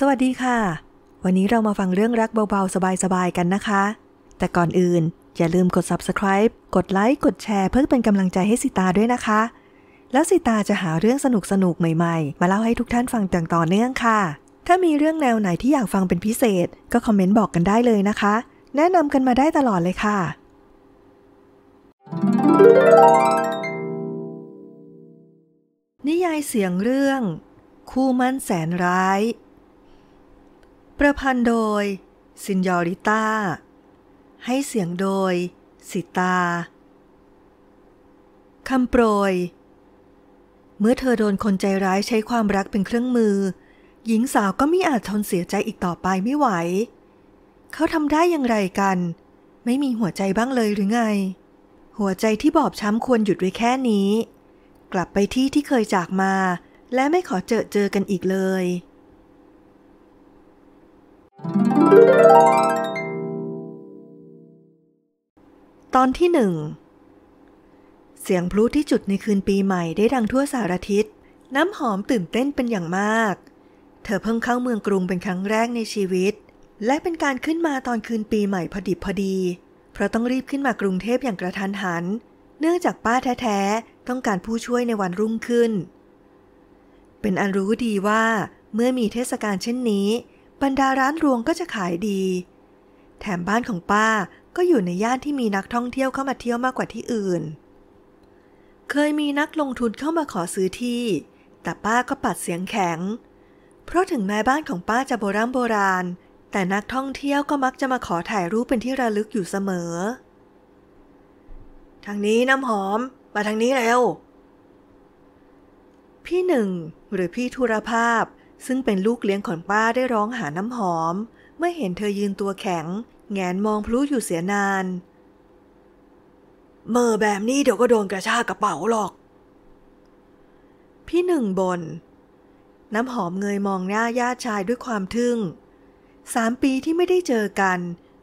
สวัสดีค่ะ วันนี้เรามาฟังเรื่องรักเบาๆ สบายๆกันนะคะ แต่ก่อนอื่น อย่าลืมกด subscribe กดไลค์ กดแชร์เพื่อเป็นกำลังใจให้สิตาด้วยนะคะ แล้วสิตาจะหาเรื่องสนุกสนุกใหม่ๆ มาเล่าให้ทุกท่านฟังต่างต่อเนื่องค่ะ ถ้ามีเรื่องแนวไหนที่อยากฟังเป็นพิเศษ ก็คอมเมนต์บอกกันได้เลยนะคะ แนะนำกันมาได้ตลอดเลยค่ะ นิยายเสียงเรื่อง คู่มั่นแสนร้ายประพันธ์โดยซินยอริต้าให้เสียงโดยสิตา คำโปรย เมื่อเธอโดนคนใจร้ายใช้ความรักเป็นเครื่องมือ หญิงสาวก็ไม่อาจทนเสียใจอีกต่อไปไม่ไหว เขาทำได้อย่างไรกัน ไม่มีหัวใจบ้างเลยหรือไง หัวใจที่บอบช้ำควรหยุดไว้แค่นี้ กลับไปที่ที่เคยจากมา และไม่ขอเจอเจอกันอีกเลยตอนที่หนึ่งเสียงพลุที่จุดในคืนปีใหม่ได้ดังทั่วสารทิศน้ำหอมตื่นเต้นเป็นอย่างมาก เธอเพิ่งเข้าเมืองกรุงเป็นครั้งแรกในชีวิต และเป็นการขึ้นมาตอนคืนปีใหม่พอดิบพอดี เพราะต้องรีบขึ้นมากรุงเทพอย่างกระทันหัน เนื่องจากป้าแท้ ๆต้องการผู้ช่วยในวันรุ่งขึ้น เป็นอันรู้ดีว่า เมื่อมีเทศกาลเช่นนี้บรรดาร้านรวงก็จะขายดี แถมบ้านของป้าก็อยู่ในย่านที่มีนักท่องเที่ยวเข้ามาเที่ยวมากกว่าที่อื่น เคยมีนักลงทุนเข้ามาขอซื้อที่ แต่ป้าก็ปัดเสียงแข็ง เพราะถึงแม้บ้านของป้าจะโบราณโบราณ แต่นักท่องเที่ยวก็มักจะมาขอถ่ายรูปเป็นที่ระลึกอยู่เสมอ ทางนี้น้ำหอม มาทางนี้เร็วพี่หนึ่งหรือพี่ธุรภาพซึ่งเป็นลูกเลี้ยงของป้าได้ร้องหาน้ำหอมเมื่อเห็นเธอยืนตัวแข็ง แงนมองพลุอยู่เสียนานเมื่อแบบนี้เดี๋ยวก็โดนกระชากกระเป๋าหรอก พี่หนึ่งบน น้ำหอมเงยมองหน้าญาติชายด้วยความทึ่งสามปีที่ไม่ได้เจอกัน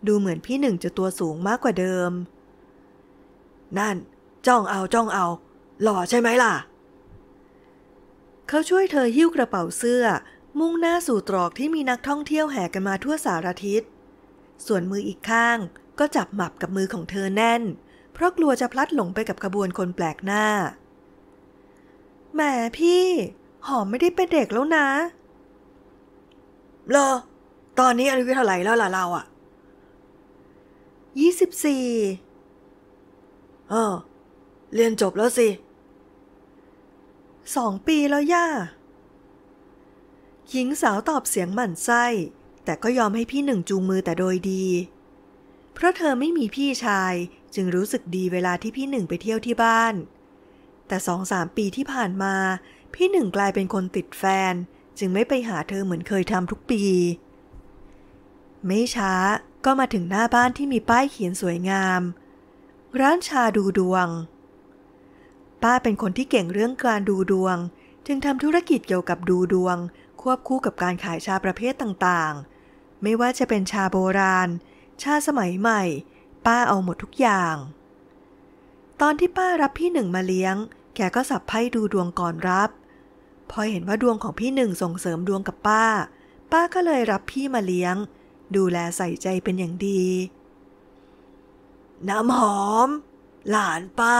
ดูเหมือนพี่หนึ่งจะตัวสูงมากกว่าเดิม นั่น จ้องเอาจ้องเอา หล่อใช่ไหมล่ะเขาช่วยเธอหิ้วกระเป๋าเสื้อ มุ่งหน้าสู่ตรอกที่มีนักท่องเที่ยวแห่กันมาทั่วสารทิศ ส่วนมืออีกข้างก็จับหมับกับมือของเธอแน่น เพราะกลัวจะพลัดหลงไปกับขบวนคนแปลกหน้า แหมพี่ หอมไม่ได้เป็นเด็กแล้วนะเลอตอนนี้อายุเท่าไหร่แล้วล่ะเราอะยี่สิบสี่เออเรียนจบแล้วสิสองปีแล้วย่าหญิงสาวตอบเสียงหมั่นไส้ แต่ก็ยอมให้พี่หนึ่งจูงมือแต่โดยดี เพราะเธอไม่มีพี่ชายจึงรู้สึกดีเวลาที่พี่หนึ่งไปเที่ยวที่บ้าน แต่สองสามปีที่ผ่านมา พี่หนึ่งกลายเป็นคนติดแฟนจึงไม่ไปหาเธอเหมือนเคยทำทุกปี ไม่ช้าก็มาถึงหน้าบ้านที่มีป้ายเขียนสวยงาม ร้านชาดูดวงป้าเป็นคนที่เก่งเรื่องการดูดวง จึงทำธุรกิจเกี่ยวกับดูดวง ควบคู่กับการขายชาประเภทต่างๆ ไม่ว่าจะเป็นชาโบราณ ชาสมัยใหม่ ป้าเอาหมดทุกอย่าง ตอนที่ป้ารับพี่หนึ่งมาเลี้ยง แกก็สับไพ่ดูดวงก่อนรับ พอเห็นว่าดวงของพี่หนึ่งส่งเสริมดวงกับป้า ป้าก็เลยรับพี่มาเลี้ยง ดูแลใส่ใจเป็นอย่างดี น้ำหอม หลานป้า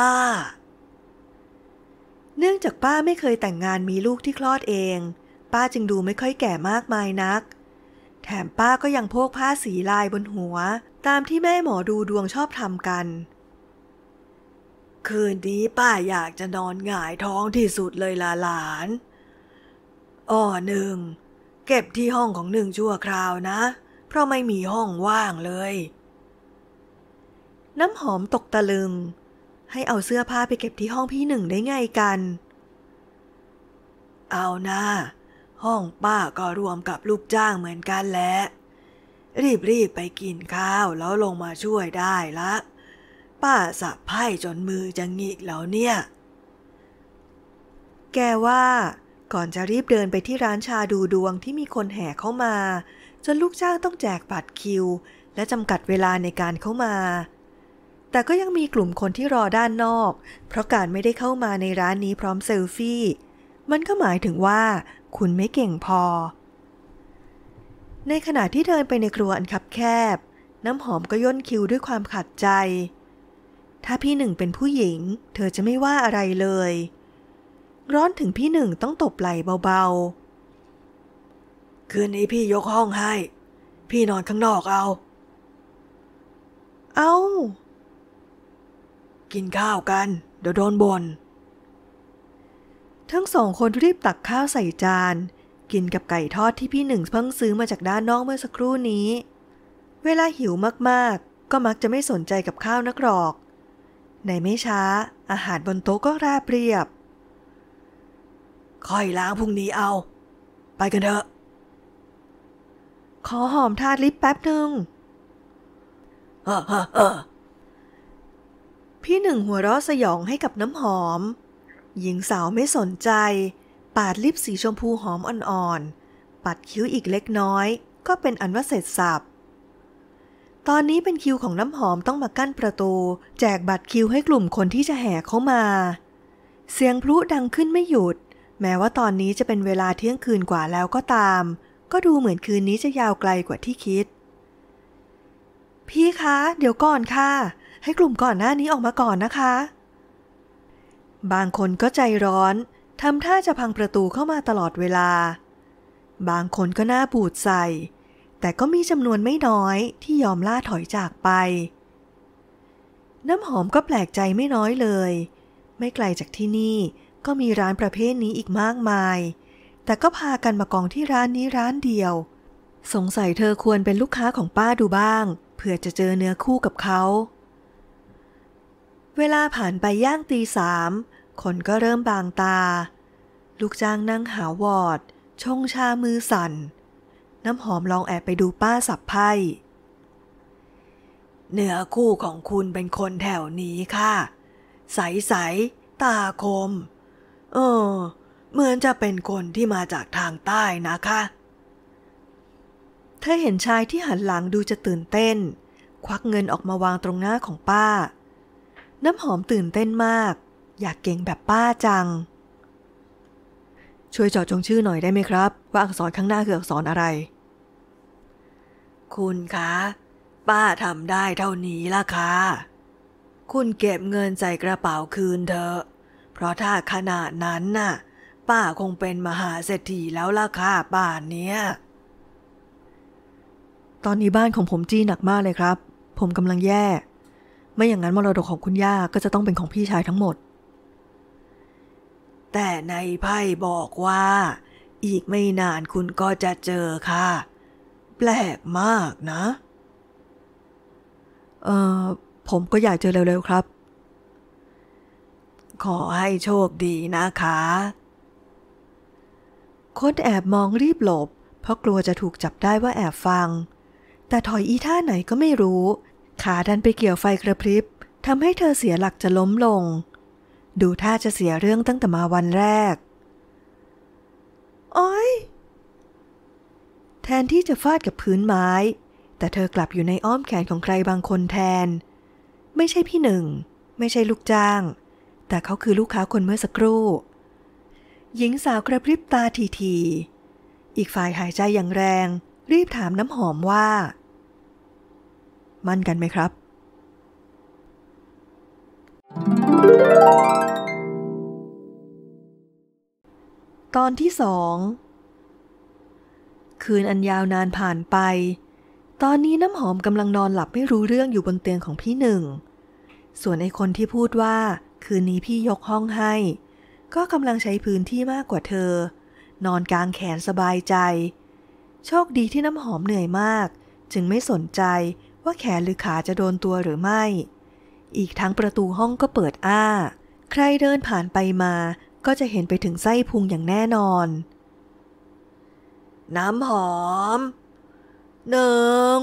เนื่องจากป้าไม่เคยแต่งงานมีลูกที่คลอดเอง ป้าจึงดูไม่ค่อยแก่มากมายนัก แถมป้าก็ยังโพกผ้าสีลายบนหัว ตามที่แม่หมอดูดวงชอบทำกัน คืนนี้ป้าอยากจะนอนหงายท้องที่สุดเลยล่ะหลานอ้อหนึ่งเก็บที่ห้องของหนึ่งชั่วคราวนะ เพราะไม่มีห้องว่างเลย น้ำหอมตกตะลึงให้เอาเสื้อผ้าไปเก็บที่ห้องพี่หนึ่งได้ไงกัน เอานะห้องป้าก็รวมกับลูกจ้างเหมือนกันแหละ รีบๆไปกินข้าวแล้วลงมาช่วยได้ละ ป้าสับไพ่จนมือจะงิกแล้วเนี่ย แกว่าก่อนจะรีบเดินไปที่ร้านชาดูดวงที่มีคนแห่เข้ามา จนลูกจ้างต้องแจกบัตรคิว และจำกัดเวลาในการเข้ามาแต่ก็ยังมีกลุ่มคนที่รอด้านนอก เพราะการไม่ได้เข้ามาในร้านนี้พร้อมเซลฟี่ มันก็หมายถึงว่า คุณไม่เก่งพอ ในขณะที่เดินไปในครัวอันคับแคบ น้ำหอมก็ย่นคิวด้วยความขัดใจ ถ้าพี่หนึ่งเป็นผู้หญิง เธอจะไม่ว่าอะไรเลย ร้อนถึงพี่หนึ่งต้องตบไหล่เบาๆ คืนนี้พี่ยกห้องให้ พี่นอนข้างนอกเอา เอา้ากินข้าวกันเดี๋ยวโดนบน่นทั้งสองคนรีบตักข้าวใส่จาน กินกับไก่ทอดที่พี่หนึ่งเพิ่งซื้อมาจากด้านนอกเมื่อสักครู่นี้ เวลาหิวมากๆ ก็มักจะไม่สนใจกับข้าวนักหรอก ในไม่ช้าอาหารบนโต๊ะก็ราบเรียบ ค่อยล้างพรุ่งนี้เอา ไปกันเถอะ ขอหอมทาดลิปแป๊บหนึ่งเออเออเออพี่หนึ่งหัวเราะสยองให้กับน้ำหอม หญิงสาวไม่สนใจปาดลิปสีชมพูหอมอ่อนๆปัดคิ้วอีกเล็กน้อย ก็เป็นอันว่าเสร็จสับตอนนี้เป็นคิวของน้ำหอมต้องมากั้นประตู แจกบัตรคิวให้กลุ่มคนที่จะแห่เข้ามา เสียงพลุดังขึ้นไม่หยุด แม้ว่าตอนนี้จะเป็นเวลาเที่ยงคืนกว่าแล้วก็ตาม ก็ดูเหมือนคืนนี้จะยาวไกลกว่าที่คิด พี่คะเดี๋ยวก่อนค่ะให้กลุ่มก่อนหน้านี้ออกมาก่อนนะคะ บางคนก็ใจร้อนทำท่าจะพังประตูเข้ามาตลอดเวลา บางคนก็หน้าบูดใส่ แต่ก็มีจำนวนไม่น้อยที่ยอมล่าถอยจากไป น้ำหอมก็แปลกใจไม่น้อยเลย ไม่ไกลจากที่นี่ก็มีร้านประเภทนี้อีกมากมาย แต่ก็พากันมากองที่ร้านนี้ร้านเดียว สงสัยเธอควรเป็นลูกค้าของป้าดูบ้างเผื่อจะเจอเนื้อคู่กับเขาเวลาผ่านไปย่างตีสาม คนก็เริ่มบางตา ลูกจ้างนั่งหาวอด ชงชามือสัน่น น้ำหอมลองแอบไปดูป้าสับไพ่เนื้อคู่ของคุณเป็นคนแถวนี้ค่ะ ใสใสตาคม เออ เหมือนจะเป็นคนที่มาจากทางใต้นะคะ เธอเห็นชายที่หันหลังดูจะตื่นเต้น ควักเงินออกมาวางตรงหน้าของป้าน้ำหอมตื่นเต้นมาก อยากเก่งแบบป้าจัง ช่วยจอดจงชื่อหน่อยได้ไหมครับว่าอักษรข้างหน้าคืออักษรอะไร คุณคะ ป้าทำได้เท่านี้ล่ะค่ะคุณเก็บเงินใส่กระเป๋าคืนเถอะเพราะถ้าขนาดนั้นน่ะป้าคงเป็นมหาเศรษฐีแล้วล่ะค่ะบ้านเนี้ย ตอนนี้บ้านของผมจี้หนักมากเลยครับ ผมกำลังแย่ไม่อย่างนั้นมรดกของคุณย่าก็จะต้องเป็นของพี่ชายทั้งหมด แต่ในไพ่บอกว่า อีกไม่นานคุณก็จะเจอค่ะ แปลกมากนะ เออผมก็อยากเจอเร็วๆครับ ขอให้โชคดีนะคะคนแอบมองรีบหลบ เพราะกลัวจะถูกจับได้ว่าแอบฟัง แต่ถอยอีท่าไหนก็ไม่รู้ขาดันไปเกี่ยวไฟกระพริบทำให้เธอเสียหลักจะล้มลง ดูท่าจะเสียเรื่องตั้งแต่มาวันแรกโอ้ยแทนที่จะฟาดกับพื้นไม้ แต่เธอกลับอยู่ในอ้อมแขนของใครบางคนแทน ไม่ใช่พี่หนึ่ง ไม่ใช่ลูกจ้าง แต่เขาคือลูกค้าคนเมื่อสักครู่ หญิงสาวกระพริบตาทีทีอีกฝ่ายหายใจอย่างแรง รีบถามน้ำหอมว่ามั่นกันไหมครับ ตอนที่สองคืนอันยาวนานผ่านไป ตอนนี้น้ำหอมกำลังนอนหลับไม่รู้เรื่องอยู่บนเตียงของพี่หนึ่ง ส่วนไอคนที่พูดว่าคืนนี้พี่ยกห้องให้ ก็กำลังใช้พื้นที่มากกว่าเธอ นอนกลางแขนสบายใจ โชคดีที่น้ำหอมเหนื่อยมาก จึงไม่สนใจว่าแขนหรือขาจะโดนตัวหรือไม่ อีกทั้งประตูห้องก็เปิดอ้า ใครเดินผ่านไปมา ก็จะเห็นไปถึงไส้พุงอย่างแน่นอน น้ำหอม หนึ่ง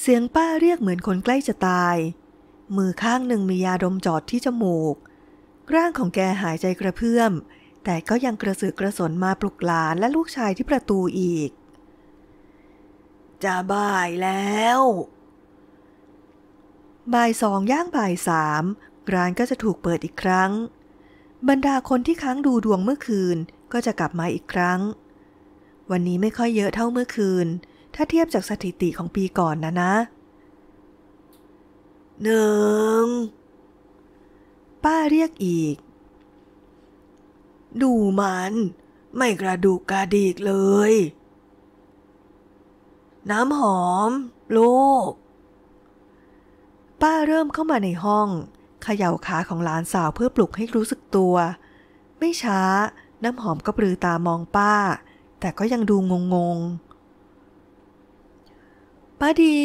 เสียงป้าเรียกเหมือนคนใกล้จะตาย มือข้างหนึ่งมียาดมจอดที่จมูก ร่างของแกหายใจกระเพื่อม แต่ก็ยังกระสือกระสนมาปลุกหลานและลูกชายที่ประตูอีกจะบ่ายแล้วบ่ายสองย่างบ่ายสามร้านก็จะถูกเปิดอีกครั้ง บรรดาคนที่ค้างดูดวงเมื่อคืน ก็จะกลับมาอีกครั้ง วันนี้ไม่ค่อยเยอะเท่าเมื่อคืน ถ้าเทียบจากสถิติของปีก่อนนะนะหนึ่ง ป้าเรียกอีก ดูมัน ไม่กระดูกกระดีกเลยน้ำหอม ลูก ป้าเริ่มเข้ามาในห้องเขย่าขาของหลานสาวเพื่อปลุกให้รู้สึกตัว ไม่ช้า น้ำหอมก็ปลือตามองป้า แต่ก็ยังดูงงงป้าดี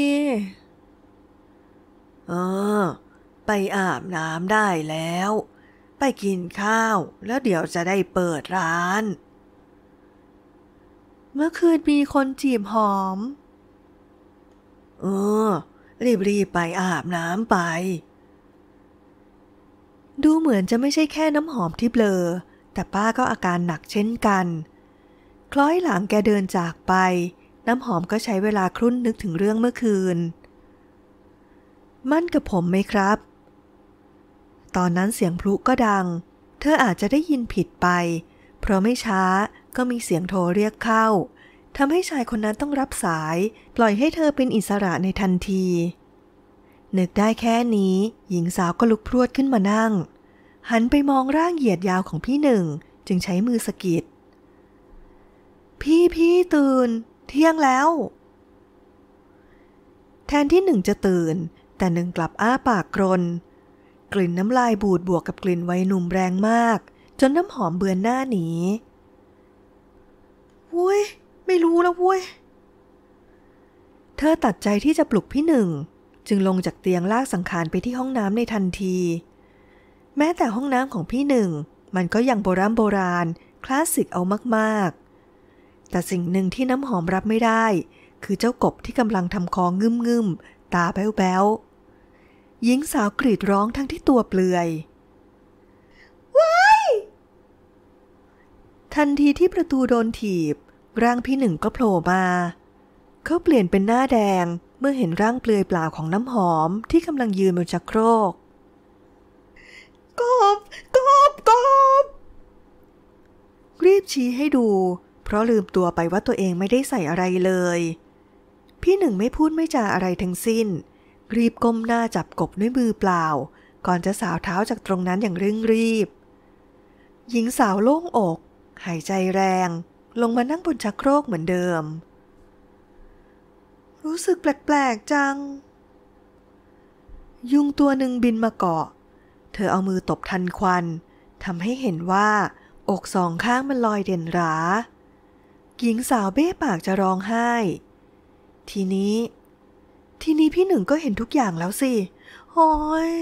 เออไปอาบน้ำได้แล้ว ไปกินข้าว แล้วเดี๋ยวจะได้เปิดร้าน เมื่อคืนมีคนจีบหอมเออรีบๆไปอาบน้ำไป ดูเหมือนจะไม่ใช่แค่น้ำหอมที่เบลอ แต่ป้าก็อาการหนักเช่นกัน คล้อยหลังแกเดินจากไป น้ำหอมก็ใช้เวลาครุ่นนึกถึงเรื่องเมื่อคืน มั่นกับผมไหมครับ ตอนนั้นเสียงพลุก็ดัง เธออาจจะได้ยินผิดไป เพราะไม่ช้าก็มีเสียงโทรเรียกเข้าทำให้ชายคนนั้นต้องรับสาย ปล่อยให้เธอเป็นอิสระในทันที นึกได้แค่นี้ หญิงสาวก็ลุกพรวดขึ้นมานั่ง หันไปมองร่างเหยียดยาวของพี่หนึ่งจึงใช้มือสะกิดพี่พี่ตื่นเที่ยงแล้ว แทนที่หนึ่งจะตื่น แต่หนึ่งกลับอ้าปากกรนกลิ่นน้ำลายบูดบวกกับกลิ่นไวหนุ่มแรงมาก จนน้ำหอมเบือนหน้าหนีวุ้ยไม่รู้แล้วเว้ย เธอตัดใจที่จะปลุกพี่หนึ่งจึงลงจากเตียงลากสังขารไปที่ห้องน้ำในทันที แม้แต่ห้องน้ำของพี่หนึ่งมันก็ยังโบราณโบราณคลาสสิกเอามากๆ แต่สิ่งหนึ่งที่น้ำหอมรับไม่ได้ คือเจ้ากบที่กำลังทำคองึมงึมตาแบ๊วๆหญิงสาวกรีดร้องทั้งที่ตัวเปลือยวายทันทีที่ประตูโดนถีบร่างพี่หนึ่งก็โผล่มาเขาเปลี่ยนเป็นหน้าแดง เมื่อเห็นร่างเปลือยเปล่าของน้ำหอมที่กำลังยืนบนชักโครกกบกบกบ รีบชี้ให้ดู เพราะลืมตัวไปว่าตัวเองไม่ได้ใส่อะไรเลย พี่หนึ่งไม่พูดไม่จาอะไรทั้งสิ้น รีบก้มหน้าจับกบด้วยมือเปล่า ก่อนจะสาวเท้าจากตรงนั้นอย่างเร่งรีบ หญิงสาวโล่งอก หายใจแรงลงมานั่งบนชักโครกเหมือนเดิม รู้สึกแปลกๆจัง ยุงตัวหนึ่งบินมาเกาะ เธอเอามือตบทันควัน ทำให้เห็นว่า อกสองข้างมันลอยเด่นราหญิงสาวเบ้ปากจะร้องไห้ ทีนี้ ทีนี้พี่หนึ่งก็เห็นทุกอย่างแล้วสิโอ้ย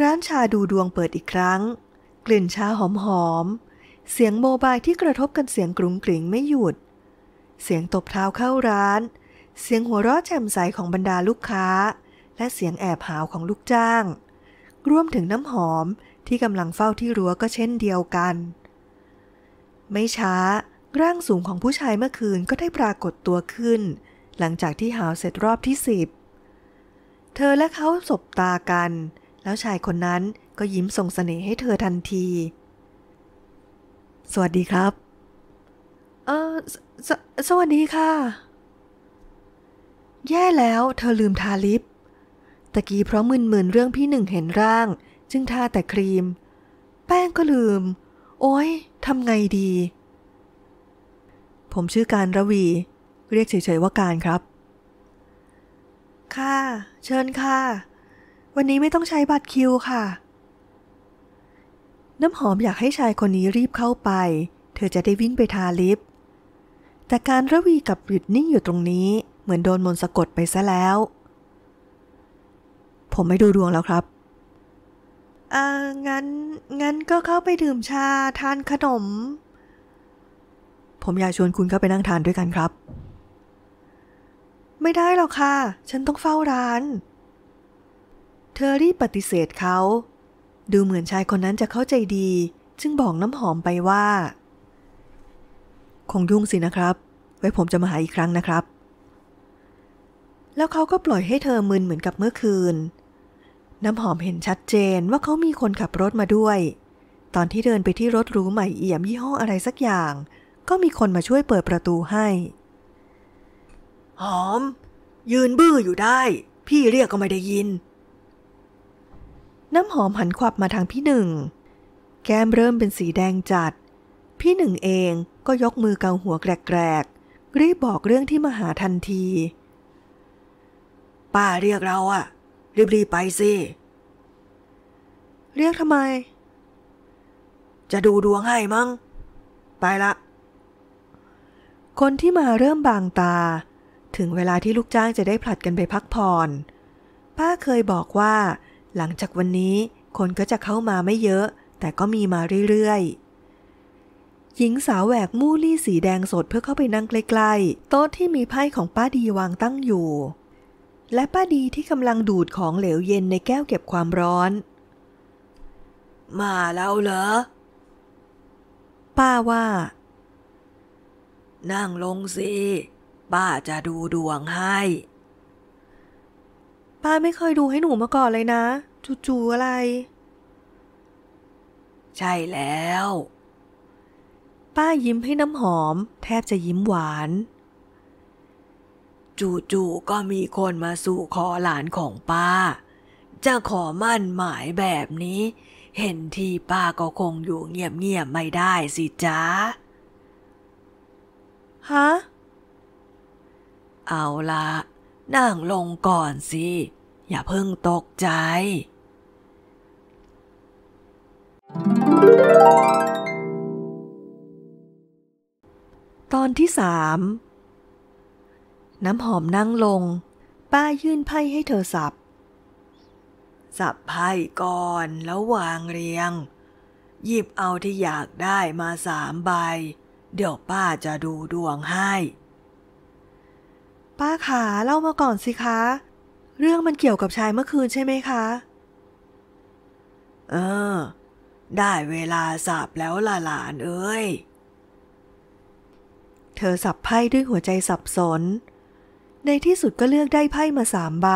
ร้านชาดูดวงเปิดอีกครั้ง กลิ่นชาหอมหอมเสียงโมบายที่กระทบกันเสียงกรุงกริ่งไม่หยุด เสียงตบเท้าเข้าร้าน เสียงหัวเราะแจ่มใสของบรรดาลูกค้า และเสียงแอบหาวของลูกจ้าง รวมถึงน้ำหอมที่กำลังเฝ้าที่รั้วก็เช่นเดียวกัน ไม่ช้าร่างสูงของผู้ชายเมื่อคืนก็ได้ปรากฏตัวขึ้น หลังจากที่หาวเสร็จรอบที่สิบ เธอและเขาสบตากัน แล้วชายคนนั้นก็ยิ้มส่งเสน่ห์ให้เธอทันทีสวัสดีครับ เออสสวัสดีค่ะ แย่แล้วเธอลืมทาลิป ตะกี้เพราะมึนๆเรื่องพี่หนึ่งเห็นร่าง จึงทาแต่ครีม แป้งก็ลืม โอ้ยทำไงดี ผมชื่อการระวี เรียกเฉยๆว่าการครับ ค่ะ เชิญค่ะ วันนี้ไม่ต้องใช้บัตรคิวค่ะน้ำหอมอยากให้ชายคนนี้รีบเข้าไป เธอจะได้วิ่งไปทาลิฟต์แต่การระวีกับหยุดนิ่งอยู่ตรงนี้ เหมือนโดนมนต์สะกดไปซะแล้ว ผมไม่ดูดวงแล้วครับ อ่างั้นงั้นก็เข้าไปดื่มชาทานขนม ผมอยากชวนคุณเข้าไปนั่งทานด้วยกันครับ ไม่ได้หรอกค่ะ ฉันต้องเฝ้าร้าน เธอรีบปฏิเสธเขาดูเหมือนชายคนนั้นจะเข้าใจดี จึงบอกน้ำหอมไปว่า คงยุ่งสินะครับ ไว้ผมจะมาหาอีกครั้งนะครับ แล้วเขาก็ปล่อยให้เธอมึนเหมือนกับเมื่อคืน น้ำหอมเห็นชัดเจนว่าเขามีคนขับรถมาด้วย ตอนที่เดินไปที่รถรู้ใหม่เอี่ยมยี่ห้ออะไรสักอย่าง ก็มีคนมาช่วยเปิดประตูให้ หอม ยืนบื้ออยู่ได้ พี่เรียกก็ไม่ได้ยินน้ำหอมหันขวับมาทางพี่หนึ่งแก้มเริ่มเป็นสีแดงจัด พี่หนึ่งเองก็ยกมือเกาหัวแกรก ๆ รีบบอกเรื่องที่มาหาทันที ป้าเรียกเราอะรีบๆไปสิเรียกทำไม จะดูดวงให้มั้งไปละคนที่มาเริ่มบางตา ถึงเวลาที่ลูกจ้างจะได้ผลัดกันไปพักผ่อนป้าเคยบอกว่าหลังจากวันนี้คนก็จะเข้ามาไม่เยอะ แต่ก็มีมาเรื่อยๆ หญิงสาวแหวกมูลี่สีแดงสดเพื่อเข้าไปนั่งใกล้ๆโต๊ะที่มีไพ่ของป้าดีวางตั้งอยู่ และป้าดีที่กำลังดูดของเหลวเย็นในแก้วเก็บความร้อน มาแล้วเหรอ ป้าว่านั่งลงสิป้าจะดูดวงให้ ป้าไม่เคยดูให้หนูมาก่อนเลยนะจู่ๆอะไร ใช่แล้ว ป้ายิ้มให้น้ำหอมแทบจะยิ้มหวาน จู่ๆก็มีคนมาสู่ขอหลานของป้า จะขอมั่นหมายแบบนี้ เห็นที่ป้าก็คงอยู่เงียบๆไม่ได้สิจ๊ะฮะเอาละ นั่งลงก่อนสิ อย่าเพิ่งตกใจตอนที่สาม น้ำหอมนั่งลง ป้ายื่นไพ่ให้เธอสับ สับไพ่ก่อน แล้ววางเรียง หยิบเอาที่อยากได้มาสามใบ เดี๋ยวป้าจะดูดวงให้ ป้าขาเล่ามาก่อนสิคะ เรื่องมันเกี่ยวกับชายเมื่อคืนใช่ไหมคะ เออได้เวลาสับแล้วล่ะหลานเอ้ย เธอสับไพ่ด้วยหัวใจสับสน ในที่สุดก็เลือกได้ไพ่มาสามใบ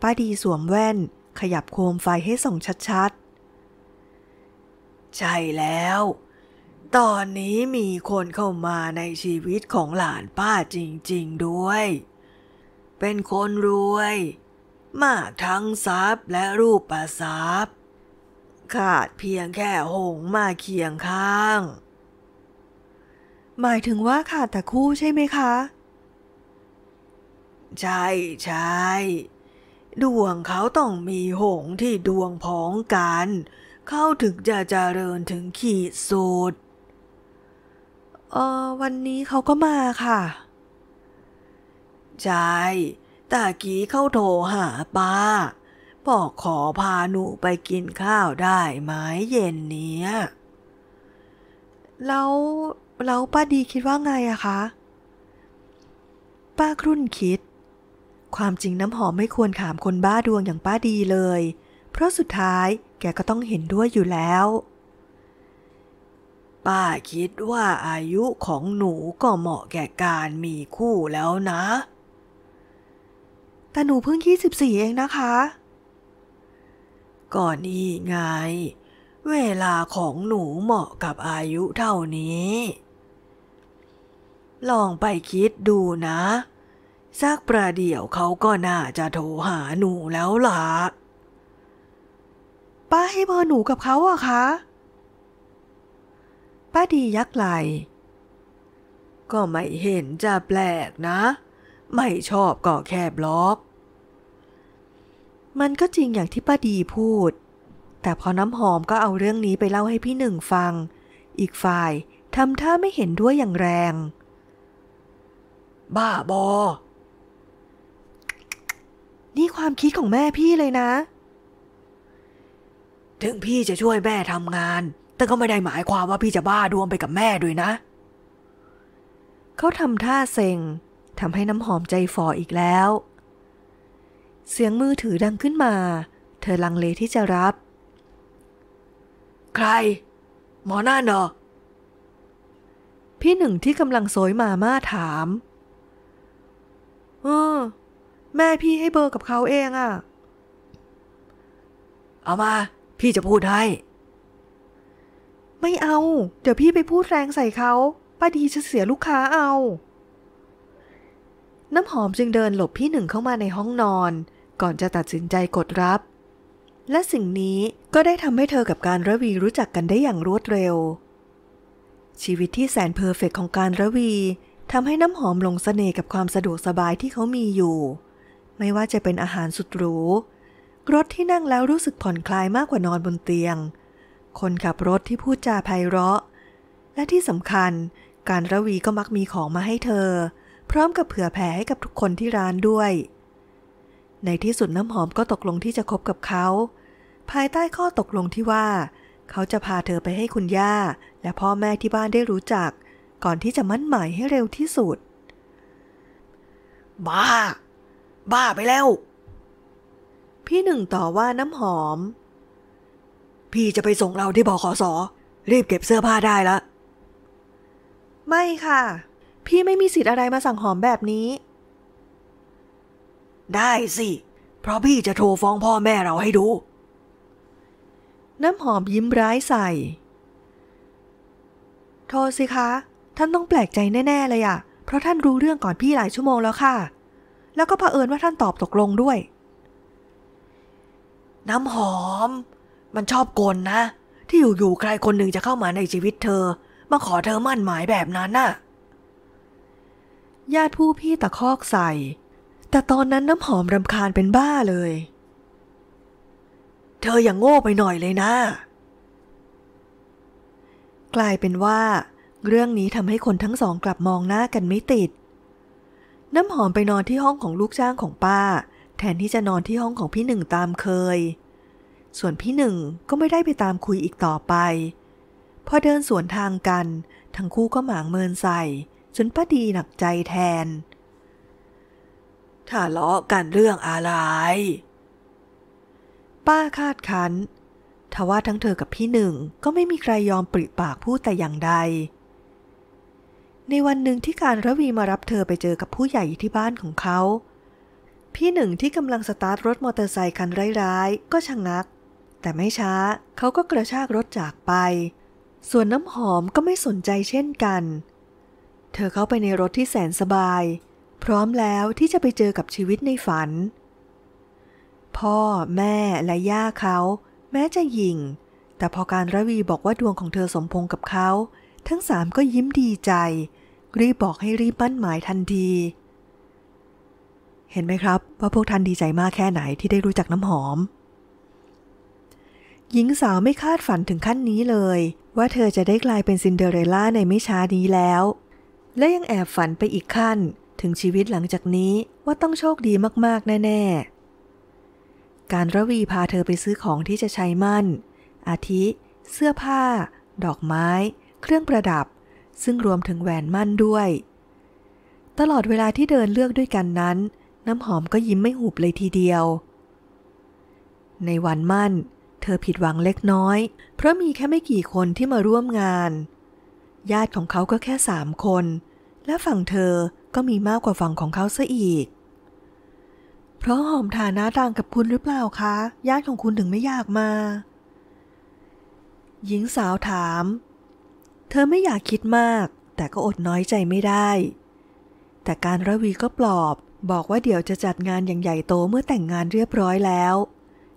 ป้าดีสวมแว่นขยับโคมไฟให้ส่องชัดๆใช่แล้ว ตอนนี้มีคนเข้ามาในชีวิตของหลานป้าจริงๆด้วย เป็นคนรวย มากทั้งทรัพย์และรูปประทรัพย์ขาดเพียงแค่หงมาเคียงข้าง หมายถึงว่าขาดแต่คู่ใช่ไหมคะ ใช่ใช่ดวงเขาต้องมีหงที่ดวงพ้องกัน เข้าถึงจะเจริญถึงขีดสุดเออวันนี้เขาก็มาค่ะ ใช่ตากี้เข้าโทรหา ป้า่อกขอพาหนูไปกินข้าวได้ไหมเย็นเนี้ย แล้วแล้วป้าดีคิดว่าไงอะคะ ป้าครุ่นคิด ความจริงน้ำหอมไม่ควรขามคนบ้าดวงอย่างป้าดีเลย เพราะสุดท้ายแกก็ต้องเห็นด้วยอยู่แล้ว ป้าคิดว่าอายุของหนูก็เหมาะแก่การมีคู่แล้วนะแต่หนูเพิ่ง 24เองนะคะก็นี่ไง เวลาของหนูเหมาะกับอายุเท่านี้ ลองไปคิดดูนะสักประเดี๋ยวเขาก็น่าจะโทรหาหนูแล้วล่ะป้าให้เบอร์หนูกับเขาอะคะ ป้าดียักไหล ก็ไม่เห็นจะแปลกนะ ไม่ชอบก็แค่บล็อกมันก็จริงอย่างที่ป้าดีพูด แต่พอน้ำหอมก็เอาเรื่องนี้ไปเล่าให้พี่หนึ่งฟัง อีกฝ่ายทำท่าไม่เห็นด้วยอย่างแรง บ้าบอ นี่ความคิดของแม่พี่เลยนะ ถึงพี่จะช่วยแม่ทำงาน แต่ก็ไม่ได้หมายความว่าพี่จะบ้าดวงไปกับแม่ด้วยนะ เขาทำท่าเซ็ง ทำให้น้ำหอมใจฝ่ออีกแล้วเสียงมือถือดังขึ้นมา เธอลังเลที่จะรับ ใคร หมอหน้าเนาะพี่หนึ่งที่กำลังโซยมาม่าถามเออแม่พี่ให้เบอร์กับเขาเองอะ่ะ เอามา พี่จะพูดให้ ไม่เอา เดี๋ยวพี่ไปพูดแรงใส่เขาป้าดีจะเสียลูกค้าเอา น้ำหอมจึงเดินหลบพี่หนึ่งเข้ามาในห้องนอนก่อนจะตัดสินใจกดรับ และสิ่งนี้ก็ได้ทำให้เธอกับการระวีรู้จักกันได้อย่างรวดเร็ว ชีวิตที่แสนเพอร์เฟกของการระวีทำให้น้ำหอมหลงสเสน่ห์กับความสะดวกสบายที่เขามีอยู่ ไม่ว่าจะเป็นอาหารสุดหรู รถที่นั่งแล้วรู้สึกผ่อนคลายมากกว่านอนบนเตียง คนขับรถที่พูดจาไพเราะ และที่สำคัญ การระวีก็มักมีของมาให้เธอ พร้อมกับเผื่อแผ่ให้กับทุกคนที่ร้านด้วยในที่สุดน้ำหอมก็ตกลงที่จะคบกับเขา ภายใต้ข้อตกลงที่ว่า เขาจะพาเธอไปให้คุณย่าและพ่อแม่ที่บ้านได้รู้จัก ก่อนที่จะมั่นหมายให้เร็วที่สุด บ้า บ้าไปแล้ว พี่หนึ่งต่อว่าน้ำหอม พี่จะไปส่งเราที่บขสรีบเก็บเสื้อผ้าได้ละไม่ค่ะ พี่ไม่มีสิทธิ์อะไรมาสั่งหอมแบบนี้ได้สิ เพราะพี่จะโทรฟ้องพ่อแม่เราให้ดู น้ำหอมยิ้มร้ายใส่ โทรสิคะ ท่านต้องแปลกใจแน่ ๆ เลยอะเพราะท่านรู้เรื่องก่อนพี่หลายชั่วโมงแล้วค่ะ แล้วก็เผอิญว่าท่านตอบตกลงด้วย น้ำหอม มันชอบกลนะที่อยู่ๆใครคนหนึ่งจะเข้ามาในชีวิตเธอ มาขอเธอมั่นหมายแบบนั้นน่ะ ญาติผู้พี่ตะคอกใส่แต่ตอนนั้นน้ำหอมรำคาญเป็นบ้าเลย เธออย่างโง่ไปหน่อยเลยนะ กลายเป็นว่า เรื่องนี้ทำให้คนทั้งสองกลับมองหน้ากันไม่ติด น้ำหอมไปนอนที่ห้องของลูกจ้างของป้า แทนที่จะนอนที่ห้องของพี่หนึ่งตามเคย ส่วนพี่หนึ่งก็ไม่ได้ไปตามคุยอีกต่อไป พอเดินสวนทางกัน ทั้งคู่ก็หมางเมินใส่จนป้าดีหนักใจแทนทะเลาะกันเรื่องอะไร ป้าคาดคันทว่าทั้งเธอกับพี่หนึ่งก็ไม่มีใครยอมปริปากพูดแต่อย่างใด ในวันหนึ่งที่การระวีมารับเธอไปเจอกับผู้ใหญ่ที่บ้านของเขา พี่หนึ่งที่กำลังสตาร์ท รถมอเตอร์ไซค์คันร้ายๆ ก็ชะงงัก แต่ไม่ช้าเขาก็กระชากรถจากไป ส่วนน้ำหอมก็ไม่สนใจเช่นกัน เธอเข้าไปในรถที่แสนสบายพร้อมแล้วที่จะไปเจอกับชีวิตในฝัน พ่อแม่และย่าเขาแม้จะยิ่ง แต่พอการระวีบอกว่าดวงของเธอสมพงกับเขาทั้งสามก็ยิ้มดีใจ รีบบอกให้รีบปั้นหมายทันทีเห็นไหมครับว่าพวกท่านดีใจมากแค่ไหนที่ได้รู้จักน้ำหอม หญิงสาวไม่คาดฝันถึงขั้นนี้เลย ว่าเธอจะได้กลายเป็นซินเดอเรลล่าในไม่ช้านี้แล้ว และยังแอบฝันไปอีกขั้นถึงชีวิตหลังจากนี้ว่าต้องโชคดีมากๆ แน่ๆ การระวีพาเธอไปซื้อของที่จะใช้มั่น อาทิ เสื้อผ้า ดอกไม้ เครื่องประดับ ซึ่งรวมถึงแหวนมั่นด้วย ตลอดเวลาที่เดินเลือกด้วยกันนั้น น้ำหอมก็ยิ้มไม่หุบเลยทีเดียว ในวันมั่น เธอผิดหวังเล็กน้อย เพราะมีแค่ไม่กี่คนที่มาร่วมงาน ญาติของเขาก็แค่สามคน และฝั่งเธอก็มีมากกว่าฝั่งของเขาซะอีก เพราะหอมฐานะต่างกับคุณหรือเปล่าคะญาติของคุณถึงไม่อยากมา หญิงสาวถาม เธอไม่อยากคิดมาก แต่ก็อดน้อยใจไม่ได้ แต่การระวีก็ปลอบ บอกว่าเดี๋ยวจะจัดงานอย่างใหญ่โตเมื่อแต่งงานเรียบร้อยแล้ว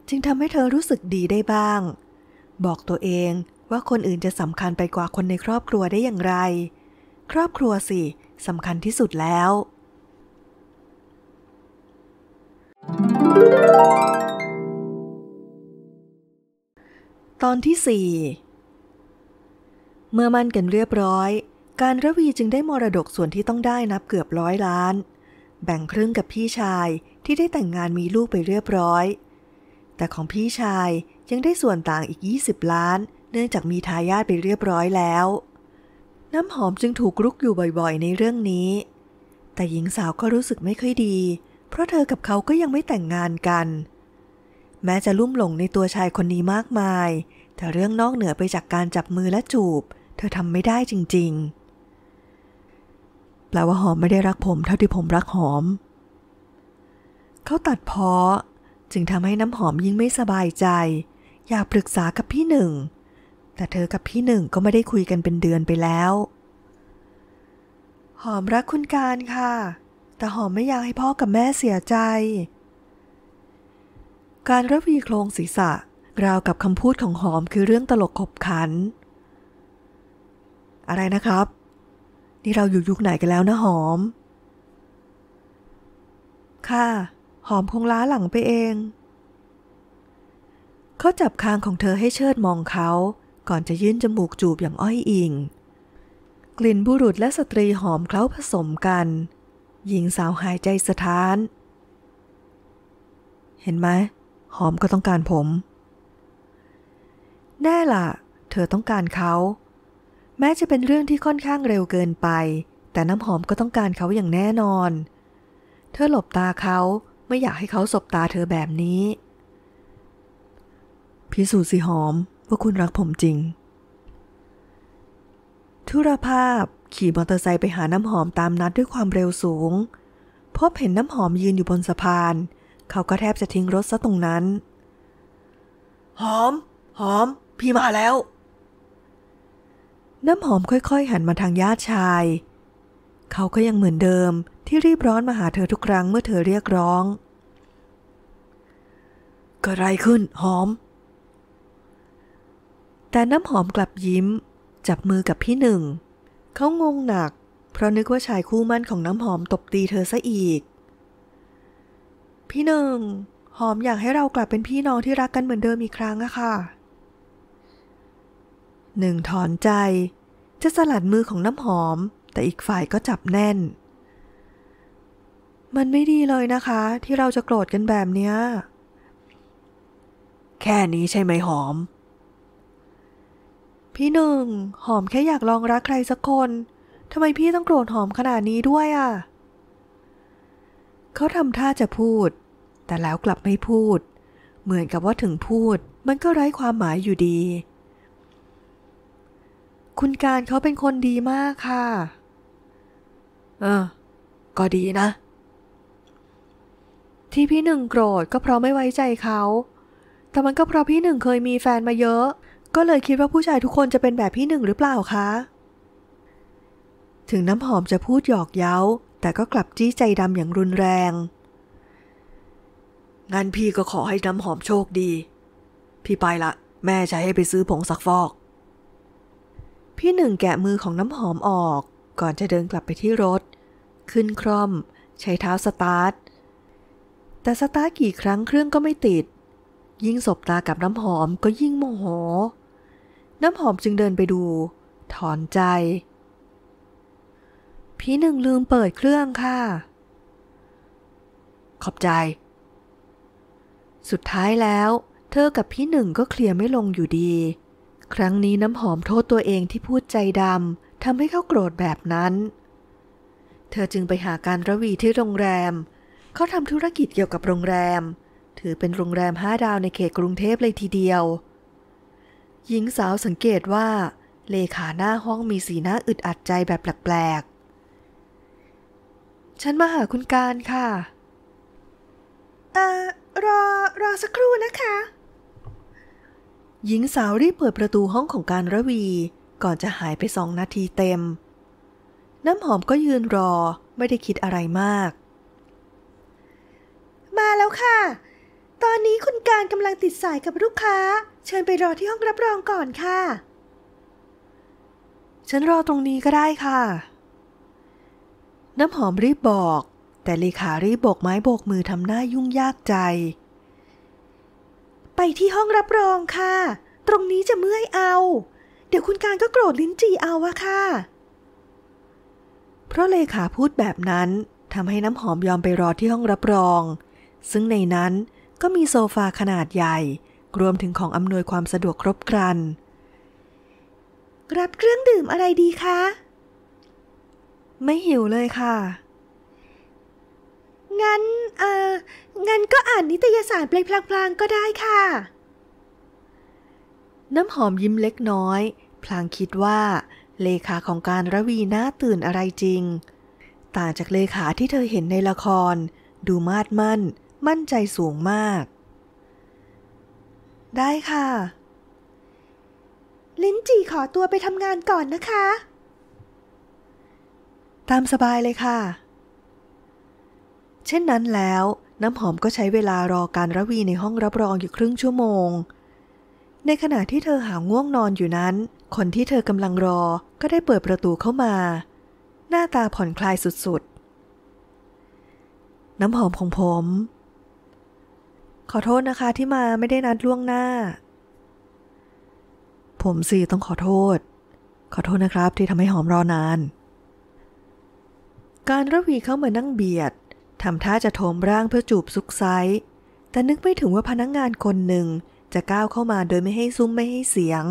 จึงทำให้เธอรู้สึกดีได้บ้าง บอกตัวเองว่าคนอื่นจะสำคัญไปกว่าคนในครอบครัวได้อย่างไร ครอบครัวสิเสำคัญที่สุดแล้ว ตอนที่ 4 เมื่อมั่นกันเรียบร้อย การระวีจึงได้มรดกส่วนที่ต้องได้นับเกือบร้อยล้าน แบ่งครึ่งกับพี่ชายที่ได้แต่งงานมีลูกไปเรียบร้อย แต่ของพี่ชายยังได้ส่วนต่างอีก 20 ล้าน เนื่องจากมีทายาทไปเรียบร้อยแล้วน้ำหอมจึงถูกรุกอยู่บ่อยๆ ในเรื่องนี้ แต่หญิงสาวก็รู้สึกไม่ค่อยดี เพราะเธอกับเขาก็ยังไม่แต่งงานกัน แม้จะลุ่มหลงในตัวชายคนนี้มากมาย แต่เรื่องนอกเหนือไปจากการจับมือและจูบ เธอทำไม่ได้จริง ๆ แปลว่าหอมไม่ได้รักผมเท่าที่ผมรักหอม เขาตัดพ้อจึงทำให้น้ำหอมยิ่งไม่สบายใจ อยากปรึกษากับพี่หนึ่งแต่เธอกับพี่หนึ่งก็ไม่ได้คุยกันเป็นเดือนไปแล้ว หอมรักคุณการค่ะ แต่หอมไม่อยากให้พ่อกับแม่เสียใจ การระวีโครงศีรษะราวกับคำพูดของหอมคือเรื่องตลกขบขัน อะไรนะครับ นี่เราอยู่ยุคไหนกันแล้วนะหอม ค่ะ หอมคงล้าหลังไปเอง เขาจับคางของเธอให้เชิดมองเขาก่อนจะยื่นจมูกจูบอย่างอ้อยอิงกลิ่นบุรุษและสตรีหอมเคล้าผสมกัน หญิงสาวหายใจสะท้าน เห็นไหมหอมก็ต้องการผม แน่ล่ะ เธอต้องการเขา แม้จะเป็นเรื่องที่ค่อนข้างเร็วเกินไป แต่น้ำหอมก็ต้องการเขาอย่างแน่นอน เธอหลบตาเขาไม่อยากให้เขาสบตาเธอแบบนี้พิสูจน์สิ หอมว่าคุณรักผมจริง ธุรภาพ ขี่มอเตอร์ไซค์ไปหาน้ำหอมตามนัดด้วยความเร็วสูง พบเห็นน้ำหอมยืนอยู่บนสะพาน เขาก็แทบจะทิ้งรถซะตรงนั้น หอม หอม พี่มาแล้ว น้ำหอมค่อยๆ หันมาทางญาติชาย เขาก็ยังเหมือนเดิม ที่รีบร้อนมาหาเธอทุกครั้งเมื่อเธอเรียกร้อง ก็อะไรขึ้น หอมแต่น้ำหอมกลับยิ้ม จับมือกับพี่หนึ่ง เขางงหนัก เพราะนึกว่าชายคู่มั่นของน้ำหอมตบตีเธอซะอีก พี่หนึ่ง หอมอยากให้เรากลับเป็นพี่น้องที่รักกันเหมือนเดิมอีกครั้งอะค่ะหนึ่งถอนใจ จะสลัดมือของน้ำหอม แต่อีกฝ่ายก็จับแน่น มันไม่ดีเลยนะคะที่เราจะโกรธกันแบบเนี้ย แค่นี้ใช่ไหมหอมพี่หนึ่งหอมแค่อยากลองรักใครสักคน ทำไมพี่ต้องโกรธหอมขนาดนี้ด้วยอ่ะ เขาทำท่าจะพูด แต่แล้วกลับไม่พูด เหมือนกับว่าถึงพูด มันก็ไร้ความหมายอยู่ดี คุณการเขาเป็นคนดีมากค่ะเออก็ดีนะ ที่พี่หนึ่งโกรธก็เพราะไม่ไว้ใจเขาแต่มันก็เพราะพี่หนึ่งเคยมีแฟนมาเยอะก็เลยคิดว่าผู้ชายทุกคนจะเป็นแบบพี่หนึ่งหรือเปล่าคะ ถึงน้ำหอมจะพูดหยอกเย้า แต่ก็กลับจี้ใจดำอย่างรุนแรงงั้นพี่ก็ขอให้น้ำหอมโชคดี พี่ไปละ แม่จะให้ไปซื้อผงซักฟอก พี่หนึ่งแกะมือของน้ำหอมออกก่อนจะเดินกลับไปที่รถ ขึ้นคร่อม ใช้เท้าสตาร์ท แต่สตาร์ทกี่ครั้งเครื่องก็ไม่ติด ยิ่งสบตากับน้ำหอมก็ยิ่งโมโหน้ำหอมจึงเดินไปดู ถอนใจ พี่หนึ่งลืมเปิดเครื่องค่ะ ขอบใจ สุดท้ายแล้ว เธอกับพี่หนึ่งก็เคลียร์ไม่ลงอยู่ดี ครั้งนี้น้ำหอมโทษตัวเองที่พูดใจดำทำให้เขาโกรธแบบนั้น เธอจึงไปหาการระวีที่โรงแรม เขาทำธุรกิจเกี่ยวกับโรงแรม ถือเป็นโรงแรมห้าดาวในเขตกรุงเทพเลยทีเดียวหญิงสาวสังเกตว่าเลขาหน้าห้องมีสีหน้าอึดอัดใจแบบแปลกๆ ฉันมาหาคุณการค่ะ เอ่อ รอรอสักครู่นะคะ หญิงสาวรีบเปิดประตูห้องของการระวี ก่อนจะหายไปสองนาทีเต็ม น้ำหอมก็ยืนรอไม่ได้คิดอะไรมาก มาแล้วค่ะตอนนี้คุณการกำลังติดสายกับลูกค้า เชิญไปรอที่ห้องรับรองก่อนค่ะฉันรอตรงนี้ก็ได้ค่ะ น้ำหอมรีบบอก แต่เลขารีบบบกไม้บบกมือทำหน้ายุ่งยากใจ ไปที่ห้องรับรองค่ะ ตรงนี้จะเมื่อยเอา เดี๋ยวคุณการก็โกรธลิ้นจีเอาอะค่ะ เพราะเลขาพูดแบบนั้นทำให้น้ำหอมยอมไปรอที่ห้องรับรอง ซึ่งในนั้นก็มีโซฟาขนาดใหญ่ รวมถึงของอำนวยความสะดวกครบครันรับเครื่องดื่มอะไรดีคะไม่หิวเลยค่ะ งั้นเอองั้นก็อ่านนิตยสารปพลางๆก็ได้ค่ะ น้ำหอมยิ้มเล็กน้อย พลางคิดว่า เลขาของการระวีน่าตื่นอะไรจริง ต่างจากเลขาที่เธอเห็นในละครดูมาดมั่นมั่นใจสูงมาก ได้ค่ะ ลิ้นจี่ขอตัวไปทำงานก่อนนะคะ ตามสบายเลยค่ะ เช่นนั้นแล้ว น้ำหอมก็ใช้เวลารอการระวีในห้องรับรองอยู่ครึ่งชั่วโมง ในขณะที่เธอหาง่วงนอนอยู่นั้น คนที่เธอกำลังรอก็ได้เปิดประตูเข้ามา หน้าตาผ่อนคลายสุดๆ น้ำหอมของผมขอโทษนะคะที่มาไม่ได้นัดล่วงหน้า ผมสิต้องขอโทษ ขอโทษนะครับที่ทำให้หอมรอนาน การระวีเข้ามานั่งเบียดทำท่าจะโถมร่างเพื่อจูบซุกไซแต่นึกไม่ถึงว่าพนักงงานคนหนึ่งจะก้าวเข้ามาโดยไม่ให้ซุ้มไม่ให้เสียง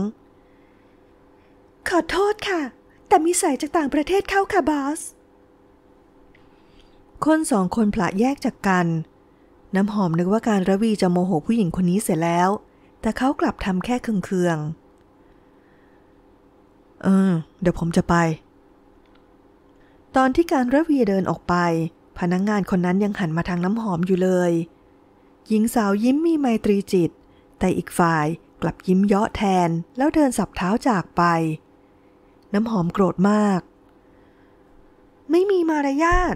ขอโทษค่ะ แต่มีสายจากต่างประเทศเข้าค่ะบอส คนสองคนผละแยกจากกันน้ำหอมนึกว่าการระวีจะโมโหผู้หญิงคนนี้เสร็จแล้ว แต่เขากลับทำแค่เคืองๆเออ เดี๋ยวผมจะไป ตอนที่การระวีเดินออกไป พนักงงานคนนั้นยังหันมาทางน้ำหอมอยู่เลย หญิงสาวยิ้มมีไมตรีจิต แต่อีกฝ่ายกลับยิ้มเยาะแทน แล้วเดินสับเท้าจากไป น้ำหอมโกรธมาก ไม่มีมารยาท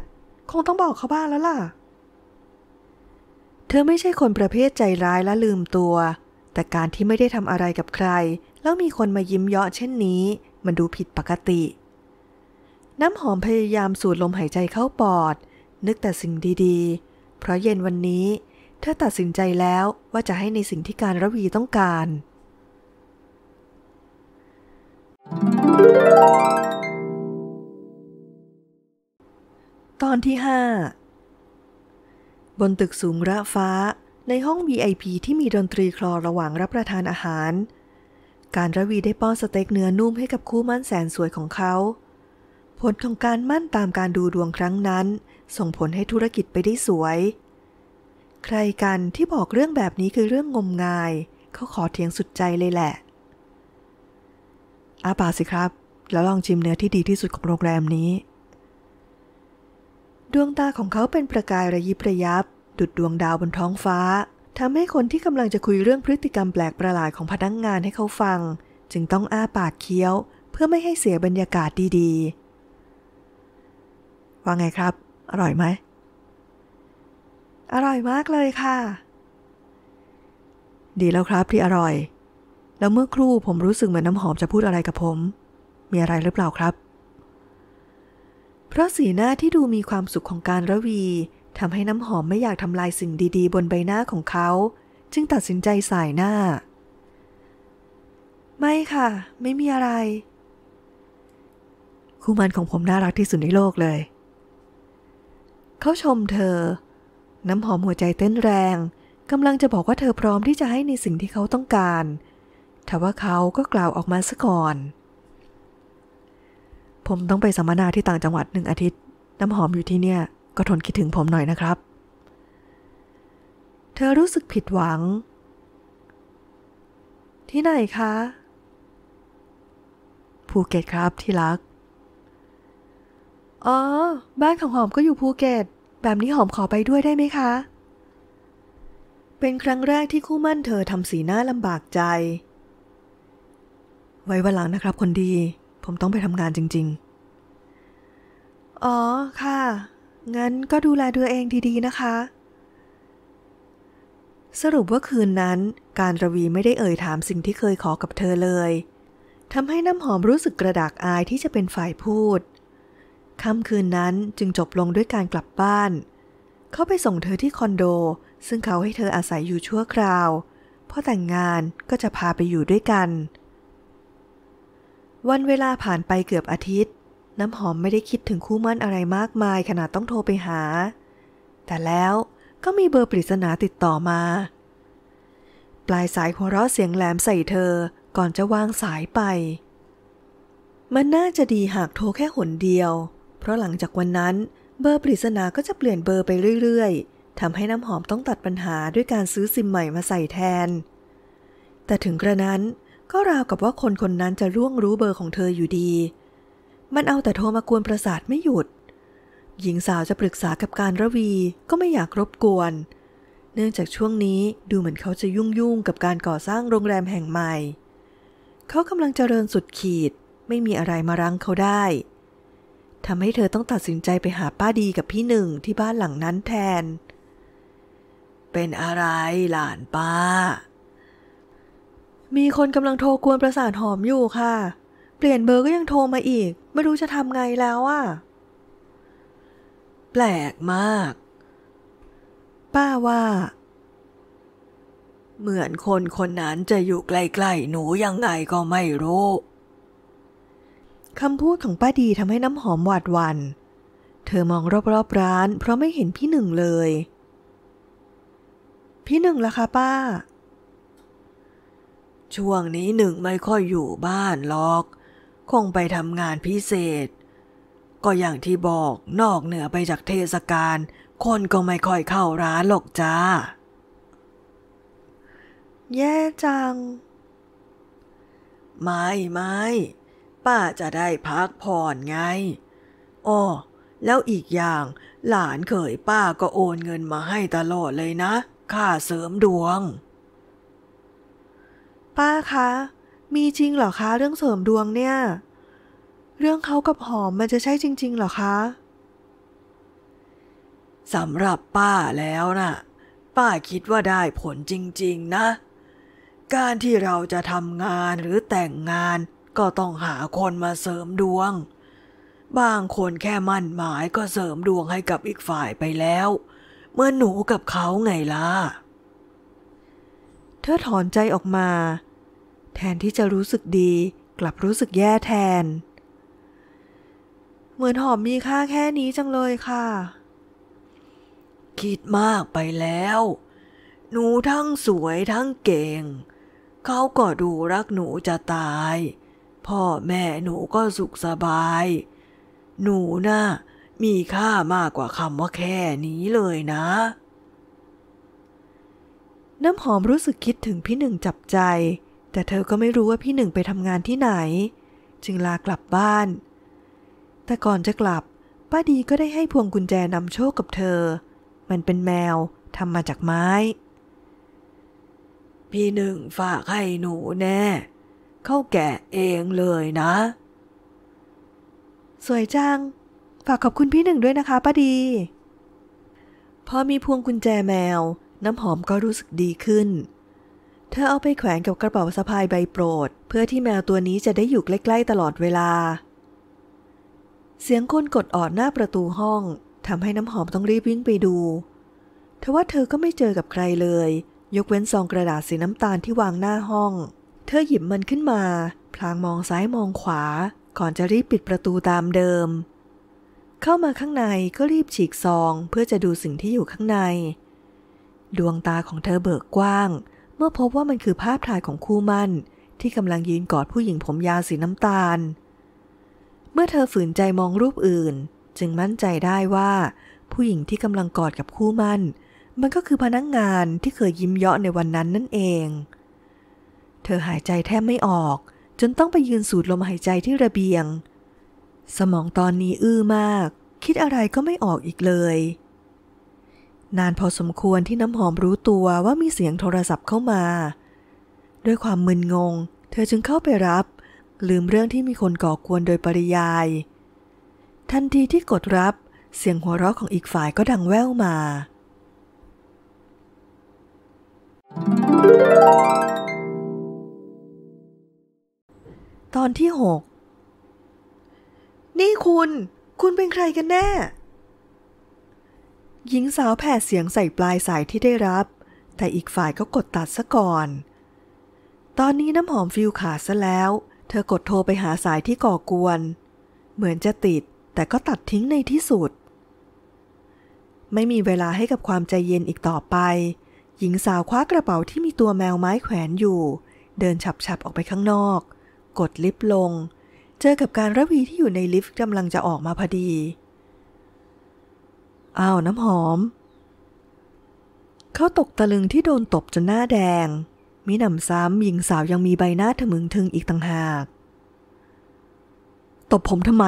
คงต้องบอกเขาบ้างแล้วล่ะเธอไม่ใช่คนประเภทใจร้ายและลืมตัว แต่การที่ไม่ได้ทำอะไรกับใคร แล้วมีคนมายิ้มเยาะเช่นนี้ มันดูผิดปกติ น้ำหอมพยายามสูดลมหายใจเข้าปอด นึกแต่สิ่งดีๆ เพราะเย็นวันนี้ เธอตัดสินใจแล้วว่าจะให้ในสิ่งที่การระวีต้องการ ตอนที่ห้าบนตึกสูงระฟ้าในห้อง VIP ที่มีดนตรีคลอระหว่างรับประทานอาหาร การระวีได้ป้อนสเต็กเนื้อนุ่มให้กับคู่มั่นแสนสวยของเขา ผลของการมั่นตามการดูดวงครั้งนั้น ส่งผลให้ธุรกิจไปได้สวย ใครกันที่บอกเรื่องแบบนี้คือเรื่องงมงาย เขาขอเถียงสุดใจเลยแหละอาปาสิครับแล้วลองชิมเนื้อที่ดีที่สุดของโรงแรมนี้ดวงตาของเขาเป็นประกายระยิบระยับดุดดวงดาวบนท้องฟ้าทำให้คนที่กำลังจะคุยเรื่องพฤติกรรมแปลกประหลาดของพนักงงานให้เขาฟัง จึงต้องอ้าปากเคี้ยว เพื่อไม่ให้เสียบรรยากาศดี ๆว่าไงครับ อร่อยไหมอร่อยมากเลยค่ะ ดีแล้วครับที่อร่อยแล้วเมื่อครู่ผมรู้สึกเหมือนน้ำหอมจะพูดอะไรกับผม มีอะไรหรือเปล่าครับพราะสีหน้าที่ดูมีความสุขของการระวีทำให้น้ำหอมไม่อยากทำลายสิ่งดีๆบนใบหน้าของเขา จึงตัดสินใจสายหน้า ไม่ค่ะ ไม่มีอะไร คู่มันของผมน่ารักที่สุดในโลกเลย เขาชมเธอ น้ำหอมหัวใจเต้นแรงกำลังจะบอกว่าเธอพร้อมที่จะให้ในสิ่งที่เขาต้องการแต่ว่าเขาก็กล่าวออกมาซะก่อนผมต้องไปสัมมนาที่ต่างจังหวัดหนึ่งอาทิตย์ น้ำหอมอยู่ที่เนี่ย ก็ทนคิดถึงผมหน่อยนะครับ เธอรู้สึกผิดหวัง ที่ไหนคะ ภูเก็ตครับที่รัก อ๋อ บ้านของหอมก็อยู่ภูเก็ต แบบนี้หอมขอไปด้วยได้ไหมคะ เป็นครั้งแรกที่คู่มั่นเธอทำสีหน้าลำบากใจ ไว้วันหลังนะครับคนดีผมต้องไปทำงานจริงๆ อ๋อค่ะ งั้นก็ดูแลตัวเองดีๆนะคะ สรุปว่าคืนนั้น การรวีไม่ได้เอ่ยถามสิ่งที่เคยขอกับเธอเลย ทำให้น้ำหอมรู้สึกกระดากอายที่จะเป็นฝ่ายพูด ค่ำคืนนั้นจึงจบลงด้วยการกลับบ้าน เขาไปส่งเธอที่คอนโด ซึ่งเขาให้เธออาศัยอยู่ชั่วคราวพอแต่งงานก็จะพาไปอยู่ด้วยกันวันเวลาผ่านไปเกือบอาทิตย์ น้ำหอมไม่ได้คิดถึงคู่มั่นอะไรมากมายขนาดต้องโทรไปหา แต่แล้วก็มีเบอร์ปริศนาติดต่อมา ปลายสายหัวเราะเสียงแหลมใส่เธอก่อนจะวางสายไป มันน่าจะดีหากโทรแค่หนเดียว เพราะหลังจากวันนั้น เบอร์ปริศนาก็จะเปลี่ยนเบอร์ไปเรื่อย ๆทำให้น้ำหอมต้องตัดปัญหาด้วยการซื้อซิมใหม่มาใส่แทน แต่ถึงกระนั้นก็ราวกับว่าคนคนนั้นจะร่วงรู้เบอร์ของเธออยู่ดี มันเอาแต่โทรมากวนประสาทไม่หยุด หญิงสาวจะปรึกษากับการระวี ก็ไม่อยากรบกวน เนื่องจากช่วงนี้ดูเหมือนเขาจะยุ่งยุ่งกับการก่อสร้างโรงแรมแห่งใหม่ เขากำลังเจริญสุดขีด ไม่มีอะไรมารั้งเขาได้ ทำให้เธอต้องตัดสินใจไปหาป้าดีกับพี่หนึ่งที่บ้านหลังนั้นแทน เป็นอะไรหลานป้ามีคนกำลังโทรกวนประสาทหอมอยู่ค่ะ เปลี่ยนเบอร์ก็ยังโทรมาอีก ไม่รู้จะทำไงแล้วอะแปลกมาก ป้าว่า เหมือนคนคนนั้นจะอยู่ใกล้ๆหนูยังไงก็ไม่รู้ คำพูดของป้าดีทำให้น้ำหอมหวาดวัน เธอมองรอบๆร้านเพราะไม่เห็นพี่หนึ่งเลย พี่หนึ่งล่ะคะ ป้าช่วงนี้หนึ่งไม่ค่อยอยู่บ้านหรอก คงไปทำงานพิเศษ ก็อย่างที่บอกนอกเหนือไปจากเทศกาลคนก็ไม่ค่อยเข้าร้านหรอกจ้า แย่จัง ไม่ ไม่ ป้าจะได้พักผ่อนไง อ๋อแล้วอีกอย่างหลานเขยป้าก็โอนเงินมาให้ตลอดเลยนะ ค่าเสริมดวงป้าคะ มีจริงเหรอคะเรื่องเสริมดวงเนี่ย เรื่องเขากับหอมมันจะใช่จริง ๆ เหรอคะสำหรับป้าแล้วนะ่ะ ป้าคิดว่าได้ผลจริงๆนะ การที่เราจะทำงานหรือแต่งงานก็ต้องหาคนมาเสริมดวง บางคนแค่มั่นหมายก็เสริมดวงให้กับอีกฝ่ายไปแล้ว เมื่อหนูกับเขาไงล่ะ เธอถอนใจออกมาแทนที่จะรู้สึกดีกลับรู้สึกแย่แทน เหมือนหอมมีค่าแค่นี้จังเลยค่ะคิดมากไปแล้ว หนูทั้งสวยทั้งเก่ง เขาก็ดูรักหนูจะตาย พ่อแม่หนูก็สุขสบาย หนูนะ่ะ มีค่ามากกว่าคำว่าแค่นี้เลยนะ น้ำหอมรู้สึกคิดถึงพี่หนึ่งจับใจแต่ เธอก็ไม่รู้ว่าพี่หนึ่งไปทำงานที่ไหน จึงลากลับบ้าน แต่ก่อนจะกลับป้าดีก็ได้ให้พวงกุญแจนำโชคกับเธอ มันเป็นแมวทำมาจากไม้ พี่หนึ่งฝากให้หนูแน่เข้าแกะเองเลยนะ สวยจังฝากขอบคุณพี่หนึ่งด้วยนะคะป้าดีพอมีพวงกุญแจแมวน้ำหอมก็รู้สึกดีขึ้นเธอเอาไปแขวนกับกระเป๋าสะพายใบโปรด เพื่อที่แมวตัวนี้จะได้อยู่ใกล้ ๆ ตลอดเวลา เสียงคนกดออดหน้าประตูห้องทำให้น้ำหอมต้องรีบวิ่งไปดูทว่าเธอก็ไม่เจอกับใครเลย ยกเว้นซองกระดาษสีน้ำตาลที่วางหน้าห้อง เธอหยิบมันขึ้นมา พลางมองซ้ายมองขวา ก่อนจะรีบปิดประตูตามเดิม เข้ามาข้างในก็รีบฉีกซอง เพื่อจะดูสิ่งที่อยู่ข้างใน ดวงตาของเธอเบิกกว้างเมื่อพบว่ามันคือภาพถ่ายของคู่มั่นที่กำลังยืนกอดผู้หญิงผมยาวสีน้ำตาล เมื่อเธอฝืนใจมองรูปอื่น จึงมั่นใจได้ว่า ผู้หญิงที่กำลังกอดกับคู่มั่นมันก็คือพนักงงานที่เคยยิ้มเยาะในวันนั้นนั่นเอง เธอหายใจแทบไม่ออก จนต้องไปยืนสูดลมหายใจที่ระเบียง สมองตอนนี้อื้อมาก คิดอะไรก็ไม่ออกอีกเลยนานพอสมควรที่น้ำหอมรู้ตัวว่ามีเสียงโทรศัพท์เข้ามา ด้วยความมึนงง เธอจึงเข้าไปรับ ลืมเรื่องที่มีคนก่อกวนโดยปริยาย ทันทีที่กดรับเสียงหัวเราะของอีกฝ่ายก็ดังแว่วมา ตอนที่หกนี่คุณ คุณเป็นใครกันแน่หญิงสาวแผ่เสียงใส่ปลายสายที่ได้รับ แต่อีกฝ่ายก็กดตัดซะก่อน ตอนนี้น้ำหอมฟิวขาดซะแล้ว เธอกดโทรไปหาสายที่ก่อกวน เหมือนจะติดแต่ก็ตัดทิ้งในที่สุด ไม่มีเวลาให้กับความใจเย็นอีกต่อไป หญิงสาวคว้ากระเป๋าที่มีตัวแมวไม้แขวนอยู่ เดินฉับๆ ออกไปข้างนอก กดลิฟต์ลง เจอกับการระวีที่อยู่ในลิฟต์กำลังจะออกมาพอดีอ้าวน้ำหอม เขาตกตะลึงที่โดนตบจนหน้าแดงมิหนำซ้ำหญิงสาวยังมีใบหน้าทะมึงทึงอีกต่างหากตบผมทำไม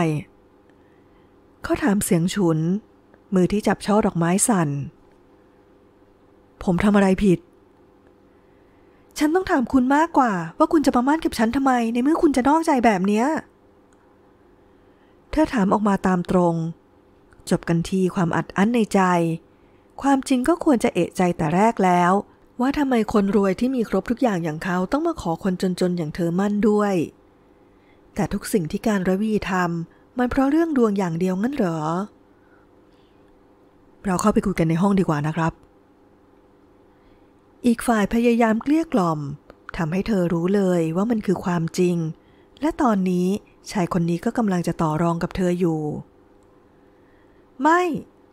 เขาถามเสียงฉุนมือที่จับช่อดอกไม้สั่น ผมทำอะไรผิด ฉันต้องถามคุณมากกว่า ว่าคุณจะประมาทกับฉันทำไมในเมื่อคุณจะนอกใจแบบเนี้ย เธอถามออกมาตามตรงจบกันทีความอัดอั้นในใจ ความจริงก็ควรจะเอะใจแต่แรกแล้ว ว่าทำไมคนรวยที่มีครบทุกอย่างอย่างเขาต้องมาขอคนจนๆอย่างเธอมั่นด้วย แต่ทุกสิ่งที่การระวีทำมันเพราะเรื่องดวงอย่างเดียวงั้นเหรอ เราเข้าไปคุยกันในห้องดีกว่านะครับ อีกฝ่ายพยายามเกลี้ยกล่อมทำให้เธอรู้เลยว่ามันคือความจริง และตอนนี้ชายคนนี้ก็กำลังจะต่อรองกับเธออยู่ไม่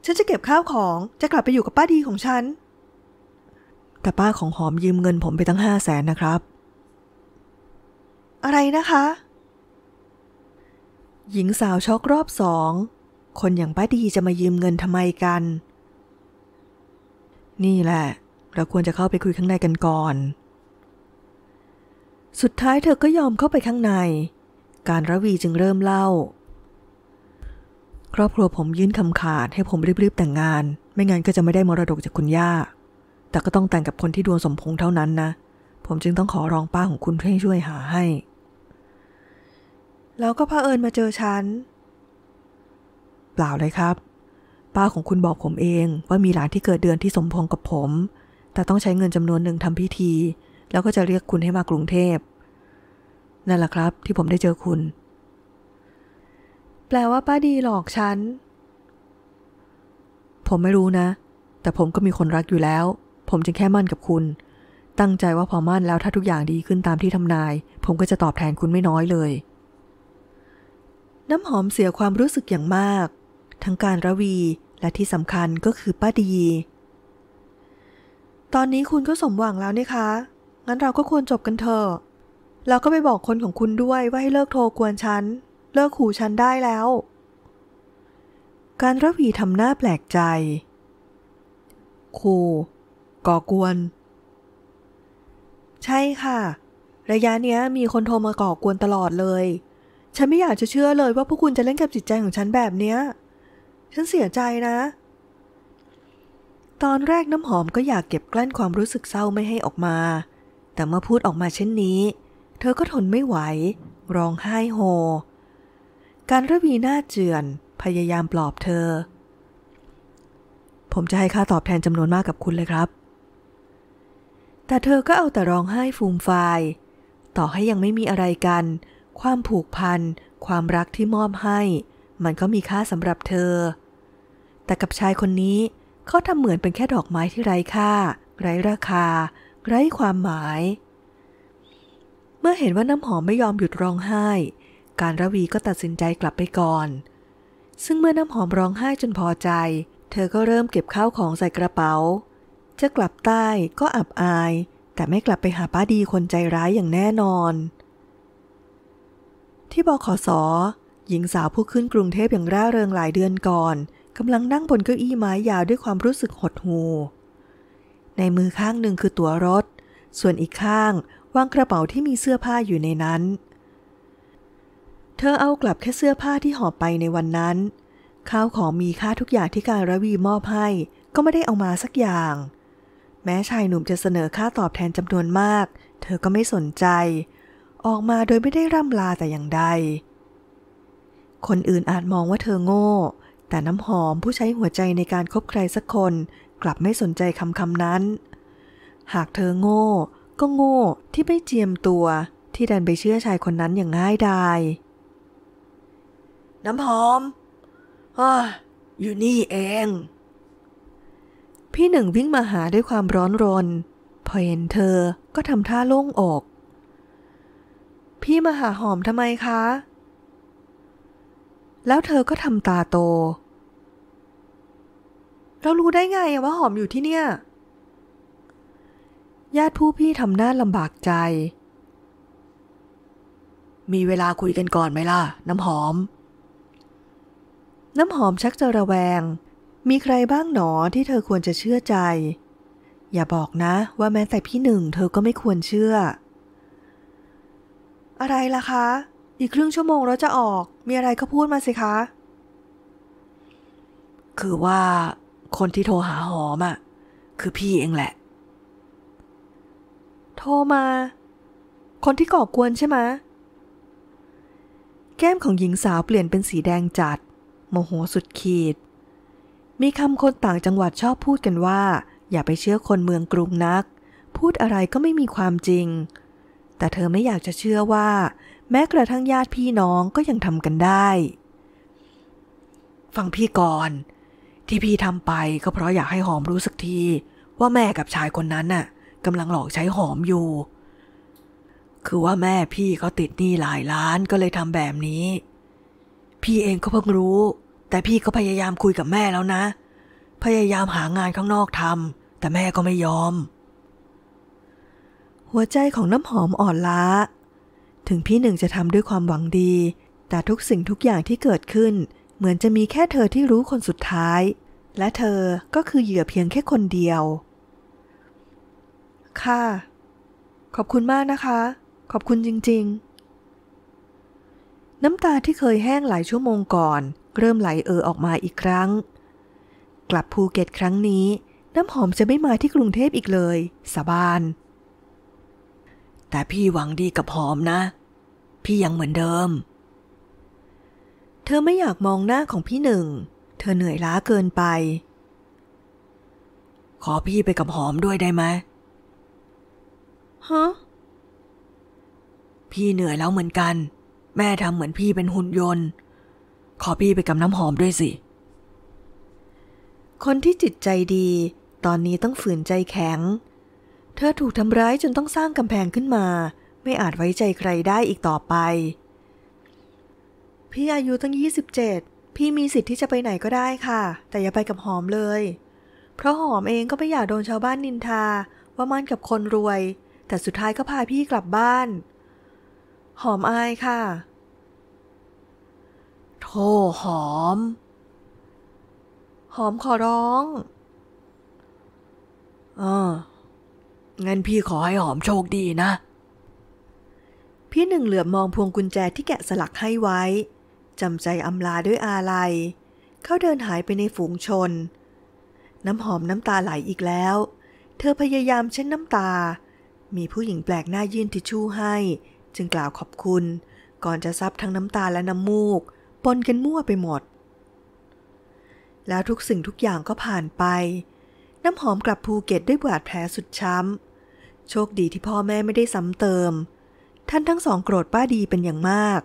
ฉันจะเก็บข้าวของ จะกลับไปอยู่กับป้าดีของฉัน แต่ป้าของหอมยืมเงินผมไปตั้งห้าแสนนะครับ อะไรนะคะ หญิงสาวช็อกรอบสอง คนอย่างป้าดีจะมายืมเงินทำไมกัน นี่แหละ เราควรจะเข้าไปคุยข้างในกันก่อน สุดท้ายเธอก็ยอมเข้าไปข้างใน การระวีจึงเริ่มเล่าครอบครัวผมยื่นคำขาดให้ผมรีบๆแต่งงาน ไม่งั้นก็จะไม่ได้มรดกจากคุณย่า แต่ก็ต้องแต่งกับคนที่ดวงสมพงษ์เท่านั้นนะผมจึงต้องขอร้องป้าของคุณให้ช่วยหาให้ แล้วก็พระเอิญมาเจอฉันเปล่าเลยครับ ป้าของคุณบอกผมเอง ว่ามีหลานที่เกิดเดือนที่สมพงษ์กับผม แต่ต้องใช้เงินจำนวนหนึ่งทำพิธี แล้วก็จะเรียกคุณให้มากรุงเทพนั่นแหละครับที่ผมได้เจอคุณแปลว่าป้าดีหลอกฉัน ผมไม่รู้นะ แต่ผมก็มีคนรักอยู่แล้ว ผมจึงแค่มั่นกับคุณ ตั้งใจว่าพอมั่นแล้วถ้าทุกอย่างดีขึ้นตามที่ทำนาย ผมก็จะตอบแทนคุณไม่น้อยเลย น้ำหอมเสียความรู้สึกอย่างมาก ทั้งการระวีและที่สำคัญก็คือป้าดี ตอนนี้คุณก็สมหวังแล้วนี่คะ งั้นเราก็ควรจบกันเถอะแล้วก็ไปบอกคนของคุณด้วยว่าให้เลิกโทรกวนฉันเลิกขู่ฉันได้แล้ว การระวีทำหน้าแปลกใจขู่ ก่อกวน ใช่ค่ะ ระยะเนี้ยมีคนโทรมาก่อกวนตลอดเลย ฉันไม่อยากจะเชื่อเลยว่าพวกคุณจะเล่นกับจิตใจของฉันแบบเนี้ยฉันเสียใจนะ ตอนแรกน้ำหอมก็อยากเก็บกลั้นความรู้สึกเศร้าไม่ให้ออกมา แต่เมื่อพูดออกมาเช่นนี้ เธอก็ทนไม่ไหวร้องไห้โฮการระวีหน้าเจือน พยายามปลอบเธอ ผมจะให้ค่าตอบแทนจำนวนมากกับคุณเลยครับ แต่เธอก็เอาแต่ร้องไห้ฟูมฟาย ต่อให้ยังไม่มีอะไรกัน ความผูกพัน ความรักที่มอบให้ มันก็มีค่าสำหรับเธอ แต่กับชายคนนี้ เขาทำเหมือนเป็นแค่ดอกไม้ที่ไร้ค่า ไร้ราคา ไร้ความหมาย เมื่อเห็นว่าน้ำหอมไม่ยอมหยุดร้องไห้การระวีก็ตัดสินใจกลับไปก่อน ซึ่งเมื่อน้ำหอมร้องไห้จนพอใจ เธอก็เริ่มเก็บข้าวของใส่กระเป๋า จะกลับใต้ก็อับอาย แต่ไม่กลับไปหาป้าดีคนใจร้ายอย่างแน่นอน ที่บขสหญิงสาวผู้ขึ้นกรุงเทพอย่างร่าเริงหลายเดือนก่อน กำลังนั่งบนเก้าอี้ไม้ยาวด้วยความรู้สึกหดหู ในมือข้างหนึ่งคือตั๋วรถ ส่วนอีกข้างวางกระเป๋าที่มีเสื้อผ้าอยู่ในนั้นเธอเอากลับแค่เสื้อผ้าที่หอบไปในวันนั้น ข้าวของมีค่าทุกอย่างที่การระวีมอบให้ ก็ไม่ได้เอามาสักอย่าง แม้ชายหนุ่มจะเสนอค่าตอบแทนจำนวนมาก เธอก็ไม่สนใจ ออกมาโดยไม่ได้ร่ำลาแต่อย่างใด คนอื่นอาจมองว่าเธอโง่ แต่น้ำหอมผู้ใช้หัวใจในการคบใครสักคนกลับไม่สนใจคำคำนั้น หากเธอโง่ก็โง่ที่ไม่เจียมตัวที่ดันไปเชื่อชายคนนั้นอย่างง่ายดายน้ำหอมออยู่นี่เอง พี่หนึ่งวิ่งมาหาด้วยความร้อนรน พอเห็นเธอก็ทำท่าโล่งอก พี่มาหาหอมทำไมคะ แล้วเธอก็ทำตาโต เรารู้ได้ไงว่าหอมอยู่ที่เนี่ย ญาติผู้พี่ทำหน้าลำบากใจ มีเวลาคุยกันก่อนไหมล่ะ น้ำหอมน้ำหอมชักจะระแวง มีใครบ้างหนอที่เธอควรจะเชื่อใจ อย่าบอกนะว่าแม้แต่พี่หนึ่งเธอก็ไม่ควรเชื่อ อะไรล่ะคะ อีกครึ่งชั่วโมงเราจะออก มีอะไรก็พูดมาสิคะ คือว่าคนที่โทรหาหอมอะ่ะคือพี่เองแหละ โทรมา คนที่ก่อกวนใช่ไหม แก้มของหญิงสาวเปลี่ยนเป็นสีแดงจัดมโหสุดขีด มีคำคนต่างจังหวัดชอบพูดกันว่า อย่าไปเชื่อคนเมืองกรุงนัก พูดอะไรก็ไม่มีความจริง แต่เธอไม่อยากจะเชื่อว่า แม้กระทั่งญาติพี่น้องก็ยังทำกันได้ ฟังพี่ก่อน ที่พี่ทำไปก็เพราะอยากให้หอมรู้สึกที ว่าแม่กับชายคนนั้นน่ะกำลังหลอกใช้หอมอยู่ คือว่าแม่พี่เขาติดหนี้หลายล้านก็เลยทำแบบนี้ พี่เองก็เพิ่งรู้แต่พี่ก็พยายามคุยกับแม่แล้วนะ พยายามหางานข้างนอกทำแต่แม่ก็ไม่ยอม หัวใจของน้ำหอมอ่อนล้า ถึงพี่หนึ่งจะทำด้วยความหวังดี แต่ทุกสิ่งทุกอย่างที่เกิดขึ้น เหมือนจะมีแค่เธอที่รู้คนสุดท้าย และเธอก็คือเหยื่อเพียงแค่คนเดียว ค่ะ ขอบคุณมากนะคะ ขอบคุณจริง ๆ น้ำตาที่เคยแห้งหลายชั่วโมงก่อนเริ่มไหลเอ่อออกมาอีกครั้ง กลับภูเก็ตครั้งนี้ น้ำหอมจะไม่มาที่กรุงเทพอีกเลยสาบาน แต่พี่หวังดีกับหอมนะ พี่ยังเหมือนเดิม เธอไม่อยากมองหน้าของพี่หนึ่ง เธอเหนื่อยล้าเกินไป ขอพี่ไปกับหอมด้วยได้ไหมฮะพี่เหนื่อยแล้วเหมือนกัน แม่ทำเหมือนพี่เป็นหุ่นยนต์ขอพี่ไปกับน้ำหอมด้วยสิ คนที่จิตใจดี ตอนนี้ต้องฝืนใจแข็ง เธอถูกทำร้ายจนต้องสร้างกำแพงขึ้นมา ไม่อาจไว้ใจใครได้อีกต่อไป พี่อายุตั้ง 27 พี่มีสิทธิ์ที่จะไปไหนก็ได้ค่ะ แต่อย่าไปกับหอมเลย เพราะหอมเองก็ไม่อยากโดนชาวบ้านนินทาว่ามันกับคนรวย แต่สุดท้ายก็พาพี่กลับบ้าน หอมอายค่ะโธ่หอม หอมขอร้อง เอองั้นพี่ขอให้หอมโชคดีนะ พี่หนึ่งเหลือบมองพวงกุญแจที่แกะสลักให้ไว้จำใจอำลาด้วยอาลัย เขาเดินหายไปในฝูงชน น้ำหอมน้ำตาไหลอีกแล้ว เธอพยายามเช็ดน้ำตา มีผู้หญิงแปลกหน้ายื่นทิชชู่ให้ จึงกล่าวขอบคุณ ก่อนจะซับทั้งน้ำตาและน้ำมูกปนกันมั่วไปหมด แล้วทุกสิ่งทุกอย่างก็ผ่านไป น้ำหอมกลับภูเก็ตด้วยบาดแผลสุดช้ำโชคดีที่พ่อแม่ไม่ได้ซ้ำเติม ท่านทั้งสองโกรธป้าดีเป็นอย่างมาก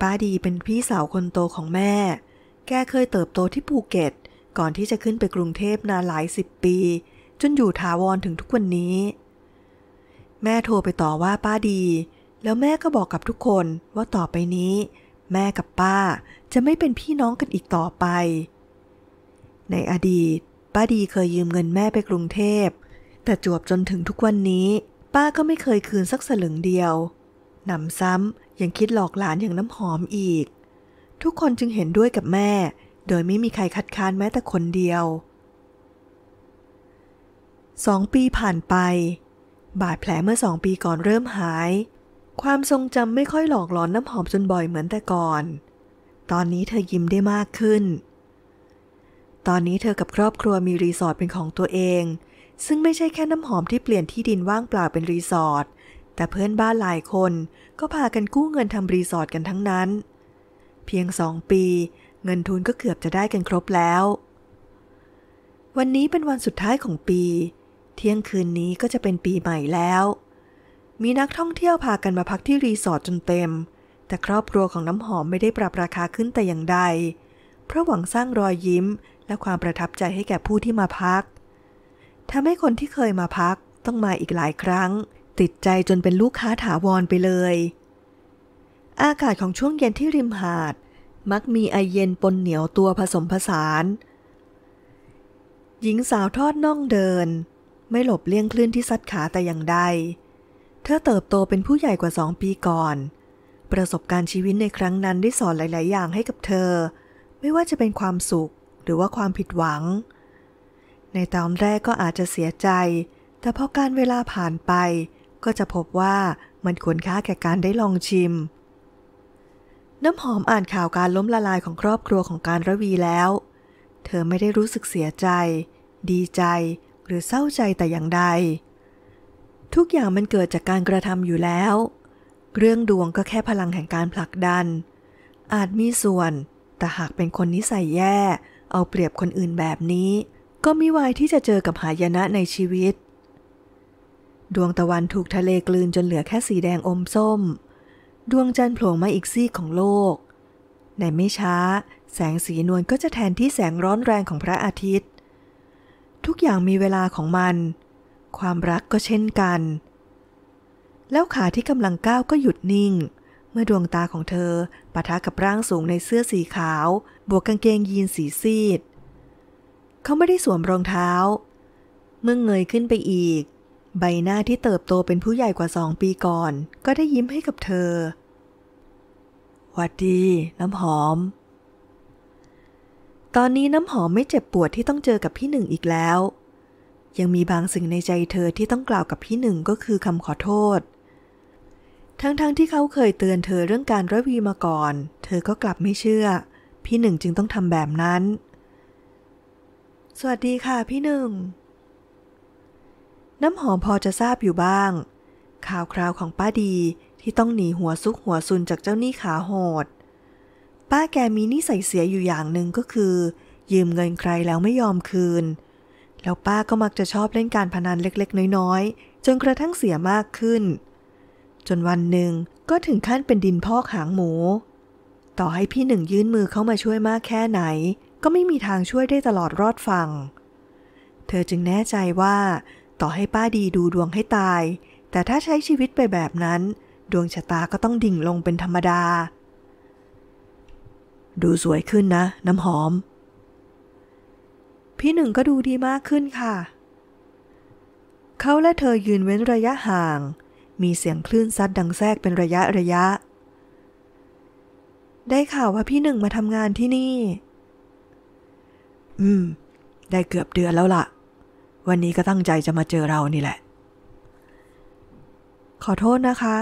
ป้าดีเป็นพี่สาวคนโตของแม่ แกเคยเติบโตที่ภูเก็ต ก่อนที่จะขึ้นไปกรุงเทพนานหลายสิบปี จนอยู่ถาวรถึงทุกวันนี้ แม่โทรไปต่อว่าป้าดี แล้วแม่ก็บอกกับทุกคนว่าต่อไปนี้แม่กับป้าจะไม่เป็นพี่น้องกันอีกต่อไป ในอดีต ป้าดีเคยยืมเงินแม่ไปกรุงเทพ แต่จวบจนถึงทุกวันนี้ ป้าก็ไม่เคยคืนสักสลึงเดียวนำซ้ำยังคิดหลอกหลานอย่างน้ำหอมอีก ทุกคนจึงเห็นด้วยกับแม่ โดยไม่มีใครคัดค้านแม้แต่คนเดียวสองปีผ่านไป บาดแผลเมื่อสองปีก่อนเริ่มหายความทรงจำไม่ค่อยหลอกหลอนน้ำหอมจนบ่อยเหมือนแต่ก่อน ตอนนี้เธอยิ้มได้มากขึ้น ตอนนี้เธอกับครอบครัวมีรีสอร์ทเป็นของตัวเอง ซึ่งไม่ใช่แค่น้ำหอมที่เปลี่ยนที่ดินว่างเปล่าเป็นรีสอร์ทแต่เพื่อนบ้านหลายคนก็พากันกู้เงินทำรีสอร์ทกันทั้งนั้น เพียงสองปี เงินทุนก็เกือบจะได้กันครบแล้ว วันนี้เป็นวันสุดท้ายของปี เที่ยงคืนนี้ก็จะเป็นปีใหม่แล้วมีนักท่องเที่ยวพากันมาพักที่รีสอร์ทจนเต็ม แต่ครอบครัวของน้ำหอมไม่ได้ปรับราคาขึ้นแต่อย่างใด เพราะหวังสร้างรอยยิ้ม และความประทับใจให้แก่ผู้ที่มาพัก ทำให้คนที่เคยมาพักต้องมาอีกหลายครั้ง ติดใจจนเป็นลูกค้าถาวรไปเลย อากาศของช่วงเย็นที่ริมหาด มักมีไอเย็นปนเหนียวตัวผสมผสาน หญิงสาวทอดน่องเดิน ไม่หลบเลี่ยงคลื่นที่ซัดขาแต่อย่างใดธอเติบโตเป็นผู้ใหญ่กว่าสองปีก่อน ประสบการณ์ชีวิตในครั้งนั้นได้สอนหลายๆอย่างให้กับเธอ ไม่ว่าจะเป็นความสุขหรือว่าความผิดหวัง ในตอนแรกก็อาจจะเสียใจ แต่พอการเวลาผ่านไป ก็จะพบว่ามันควรค่าแก่การได้ลองชิม น้ำหอมอ่านข่าวการล้มละลายของครอบครัวของการระวีแล้ว เธอไม่ได้รู้สึกเสียใจ ดีใจหรือเศร้าใจแต่อย่างใดทุกอย่างมันเกิดจากการกระทำอยู่แล้ว เรื่องดวงก็แค่พลังแห่งการผลักดัน อาจมีส่วน แต่หากเป็นคนนิสัยแย่ เอาเปรียบคนอื่นแบบนี้ ก็มีวายที่จะเจอกับหายนะในชีวิต ดวงตะวันถูกทะเลกลืนจนเหลือแค่สีแดงอมส้ม ดวงจันทร์โผล่มาอีกซีกของโลก ในไม่ช้า แสงสีนวลก็จะแทนที่แสงร้อนแรงของพระอาทิตย์ ทุกอย่างมีเวลาของมันเความรักก็เช่นกัน แล้วขาที่กำลังก้าวก็หยุดนิ่ง เมื่อดวงตาของเธอ ปะทะกับร่างสูงในเสื้อสีขาว บวกกางเกงยีนสีซีด เขาไม่ได้สวมรองเท้า เมื่อเงยขึ้นไปอีก ใบหน้าที่เติบโตเป็นผู้ใหญ่กว่าสองปีก่อน ก็ได้ยิ้มให้กับเธอ หวัดดี น้ำหอม ตอนนี้น้ำหอมไม่เจ็บปวดที่ต้องเจอกับพี่หนึ่งอีกแล้วยังมีบางสิ่งในใจเธอที่ต้องกล่าวกับพี่หนึ่งก็คือคำขอโทษ ทั้งๆทที่เขาเคยเตือนเธอเรื่องการระวีมาก่อน เธอก็กลับไม่เชื่อ พี่หนึ่งจึงต้องทำแบบนั้น สวัสดีค่ะพี่หนึ่ง น้ำหอมพอจะทราบอยู่บ้าง ข่าวคราวของป้าดีที่ต้องหนีหัวซุกหัวซุนจากเจ้าหนี้ขาโหด ป้าแกมีนิสัยเสียอยู่อย่างหนึ่งก็คือ ยืมเงินใครแล้วไม่ยอมคืนแล้วป้าก็มักจะชอบเล่นการพนันเล็กๆน้อยๆจนกระทั่งเสียมากขึ้น จนวันหนึ่งก็ถึงขั้นเป็นดินพอกหางหมู ต่อให้พี่หนึ่งยื่นมือเข้ามาช่วยมากแค่ไหน ก็ไม่มีทางช่วยได้ตลอดรอดฟัง เธอจึงแน่ใจว่า ต่อให้ป้าดีดูดวงให้ตาย แต่ถ้าใช้ชีวิตไปแบบนั้น ดวงชะตาก็ต้องดิ่งลงเป็นธรรมดา ดูสวยขึ้นนะน้ำหอมพี่หนึ่งก็ดูดีมากขึ้นค่ะ เขาและเธอยืนเว้นระยะห่าง มีเสียงคลื่นซัดดังแทรกเป็นระยะระยะ ได้ข่าวว่าพี่หนึ่งมาทำงานที่นี่ อืม ได้เกือบเดือนแล้วละ่ะ วันนี้ก็ตั้งใจจะมาเจอเรานี่แหละ ขอโทษนะคะ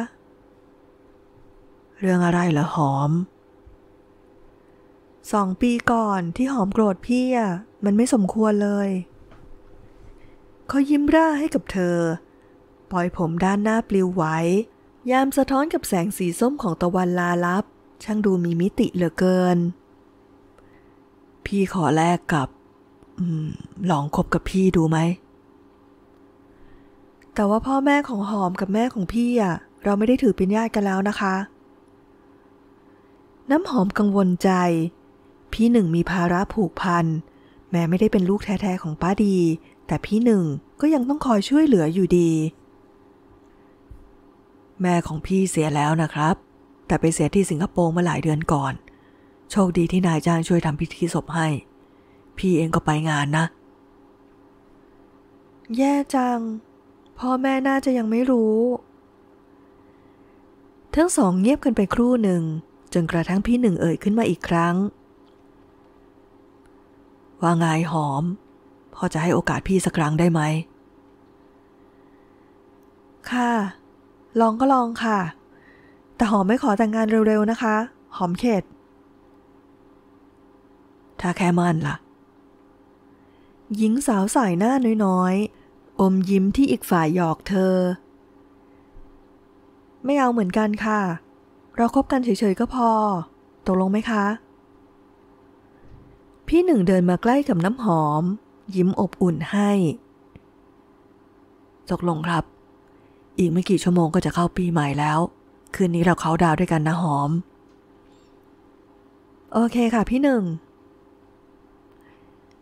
เรื่องอะไรเหรอหอมสองปีก่อนที่หอมโกรธ พี่อ่ะมันไม่สมควรเลยเขายิ้มร่าให้กับเธอ ปล่อยผมด้านหน้าปลิวไหว ยามสะท้อนกับแสงสีส้มของตะวันลาลับ ช่างดูมีมิติเหลือเกิน พี่ขอแลกกับลองคบกับพี่ดูไหม แต่ว่าพ่อแม่ของหอมกับแม่ของพี่อ่ะ เราไม่ได้ถือเป็นญาติกันแล้วนะคะ น้ำหอมกังวลใจพี่หนึ่งมีภาระผูกพันแม้ไม่ได้เป็นลูกแท้ๆของป้าดี แต่พี่หนึ่งก็ยังต้องคอยช่วยเหลืออยู่ดี แม่ของพี่เสียแล้วนะครับ แต่ไปเสียที่สิงคโปร์มาหลายเดือนก่อน โชคดีที่นายจ้างช่วยทำพิธีศพให้ พี่เองก็ไปงานนะ แย่จังพ่อแม่น่าจะยังไม่รู้ทั้งสองเงียบกันไปครู่หนึ่งจนกระทั่งพี่หนึ่งเอ่ยขึ้นมาอีกครั้งว่าไงหอมพ่อจะให้โอกาสพี่สักครั้งได้ไหม ค่ะ ลองก็ลองค่ะ แต่หอมไม่ขอแต่งงานเร็วๆนะคะ หอมเข็ดถ้าแค่มั่นล่ะ หญิงสาวสายหน้าน้อยๆ อมยิ้มที่อีกฝ่ายหยอกเธอ ไม่เอาเหมือนกันค่ะ เราครบกันเฉยๆก็พอตกลงไหมคะพี่หนึ่งเดินมาใกล้กับน้ำหอม ยิ้มอบอุ่นให้ตกลงครับ อีกไม่กี่ชั่วโมงก็จะเข้าปีใหม่แล้ว คืนนี้เราเขาดาวด้วยกันนะหอม โอเคค่ะพี่หนึ่ง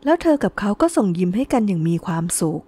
แล้วเธอกับเขาก็ส่งยิ้มให้กันอย่างมีความสุข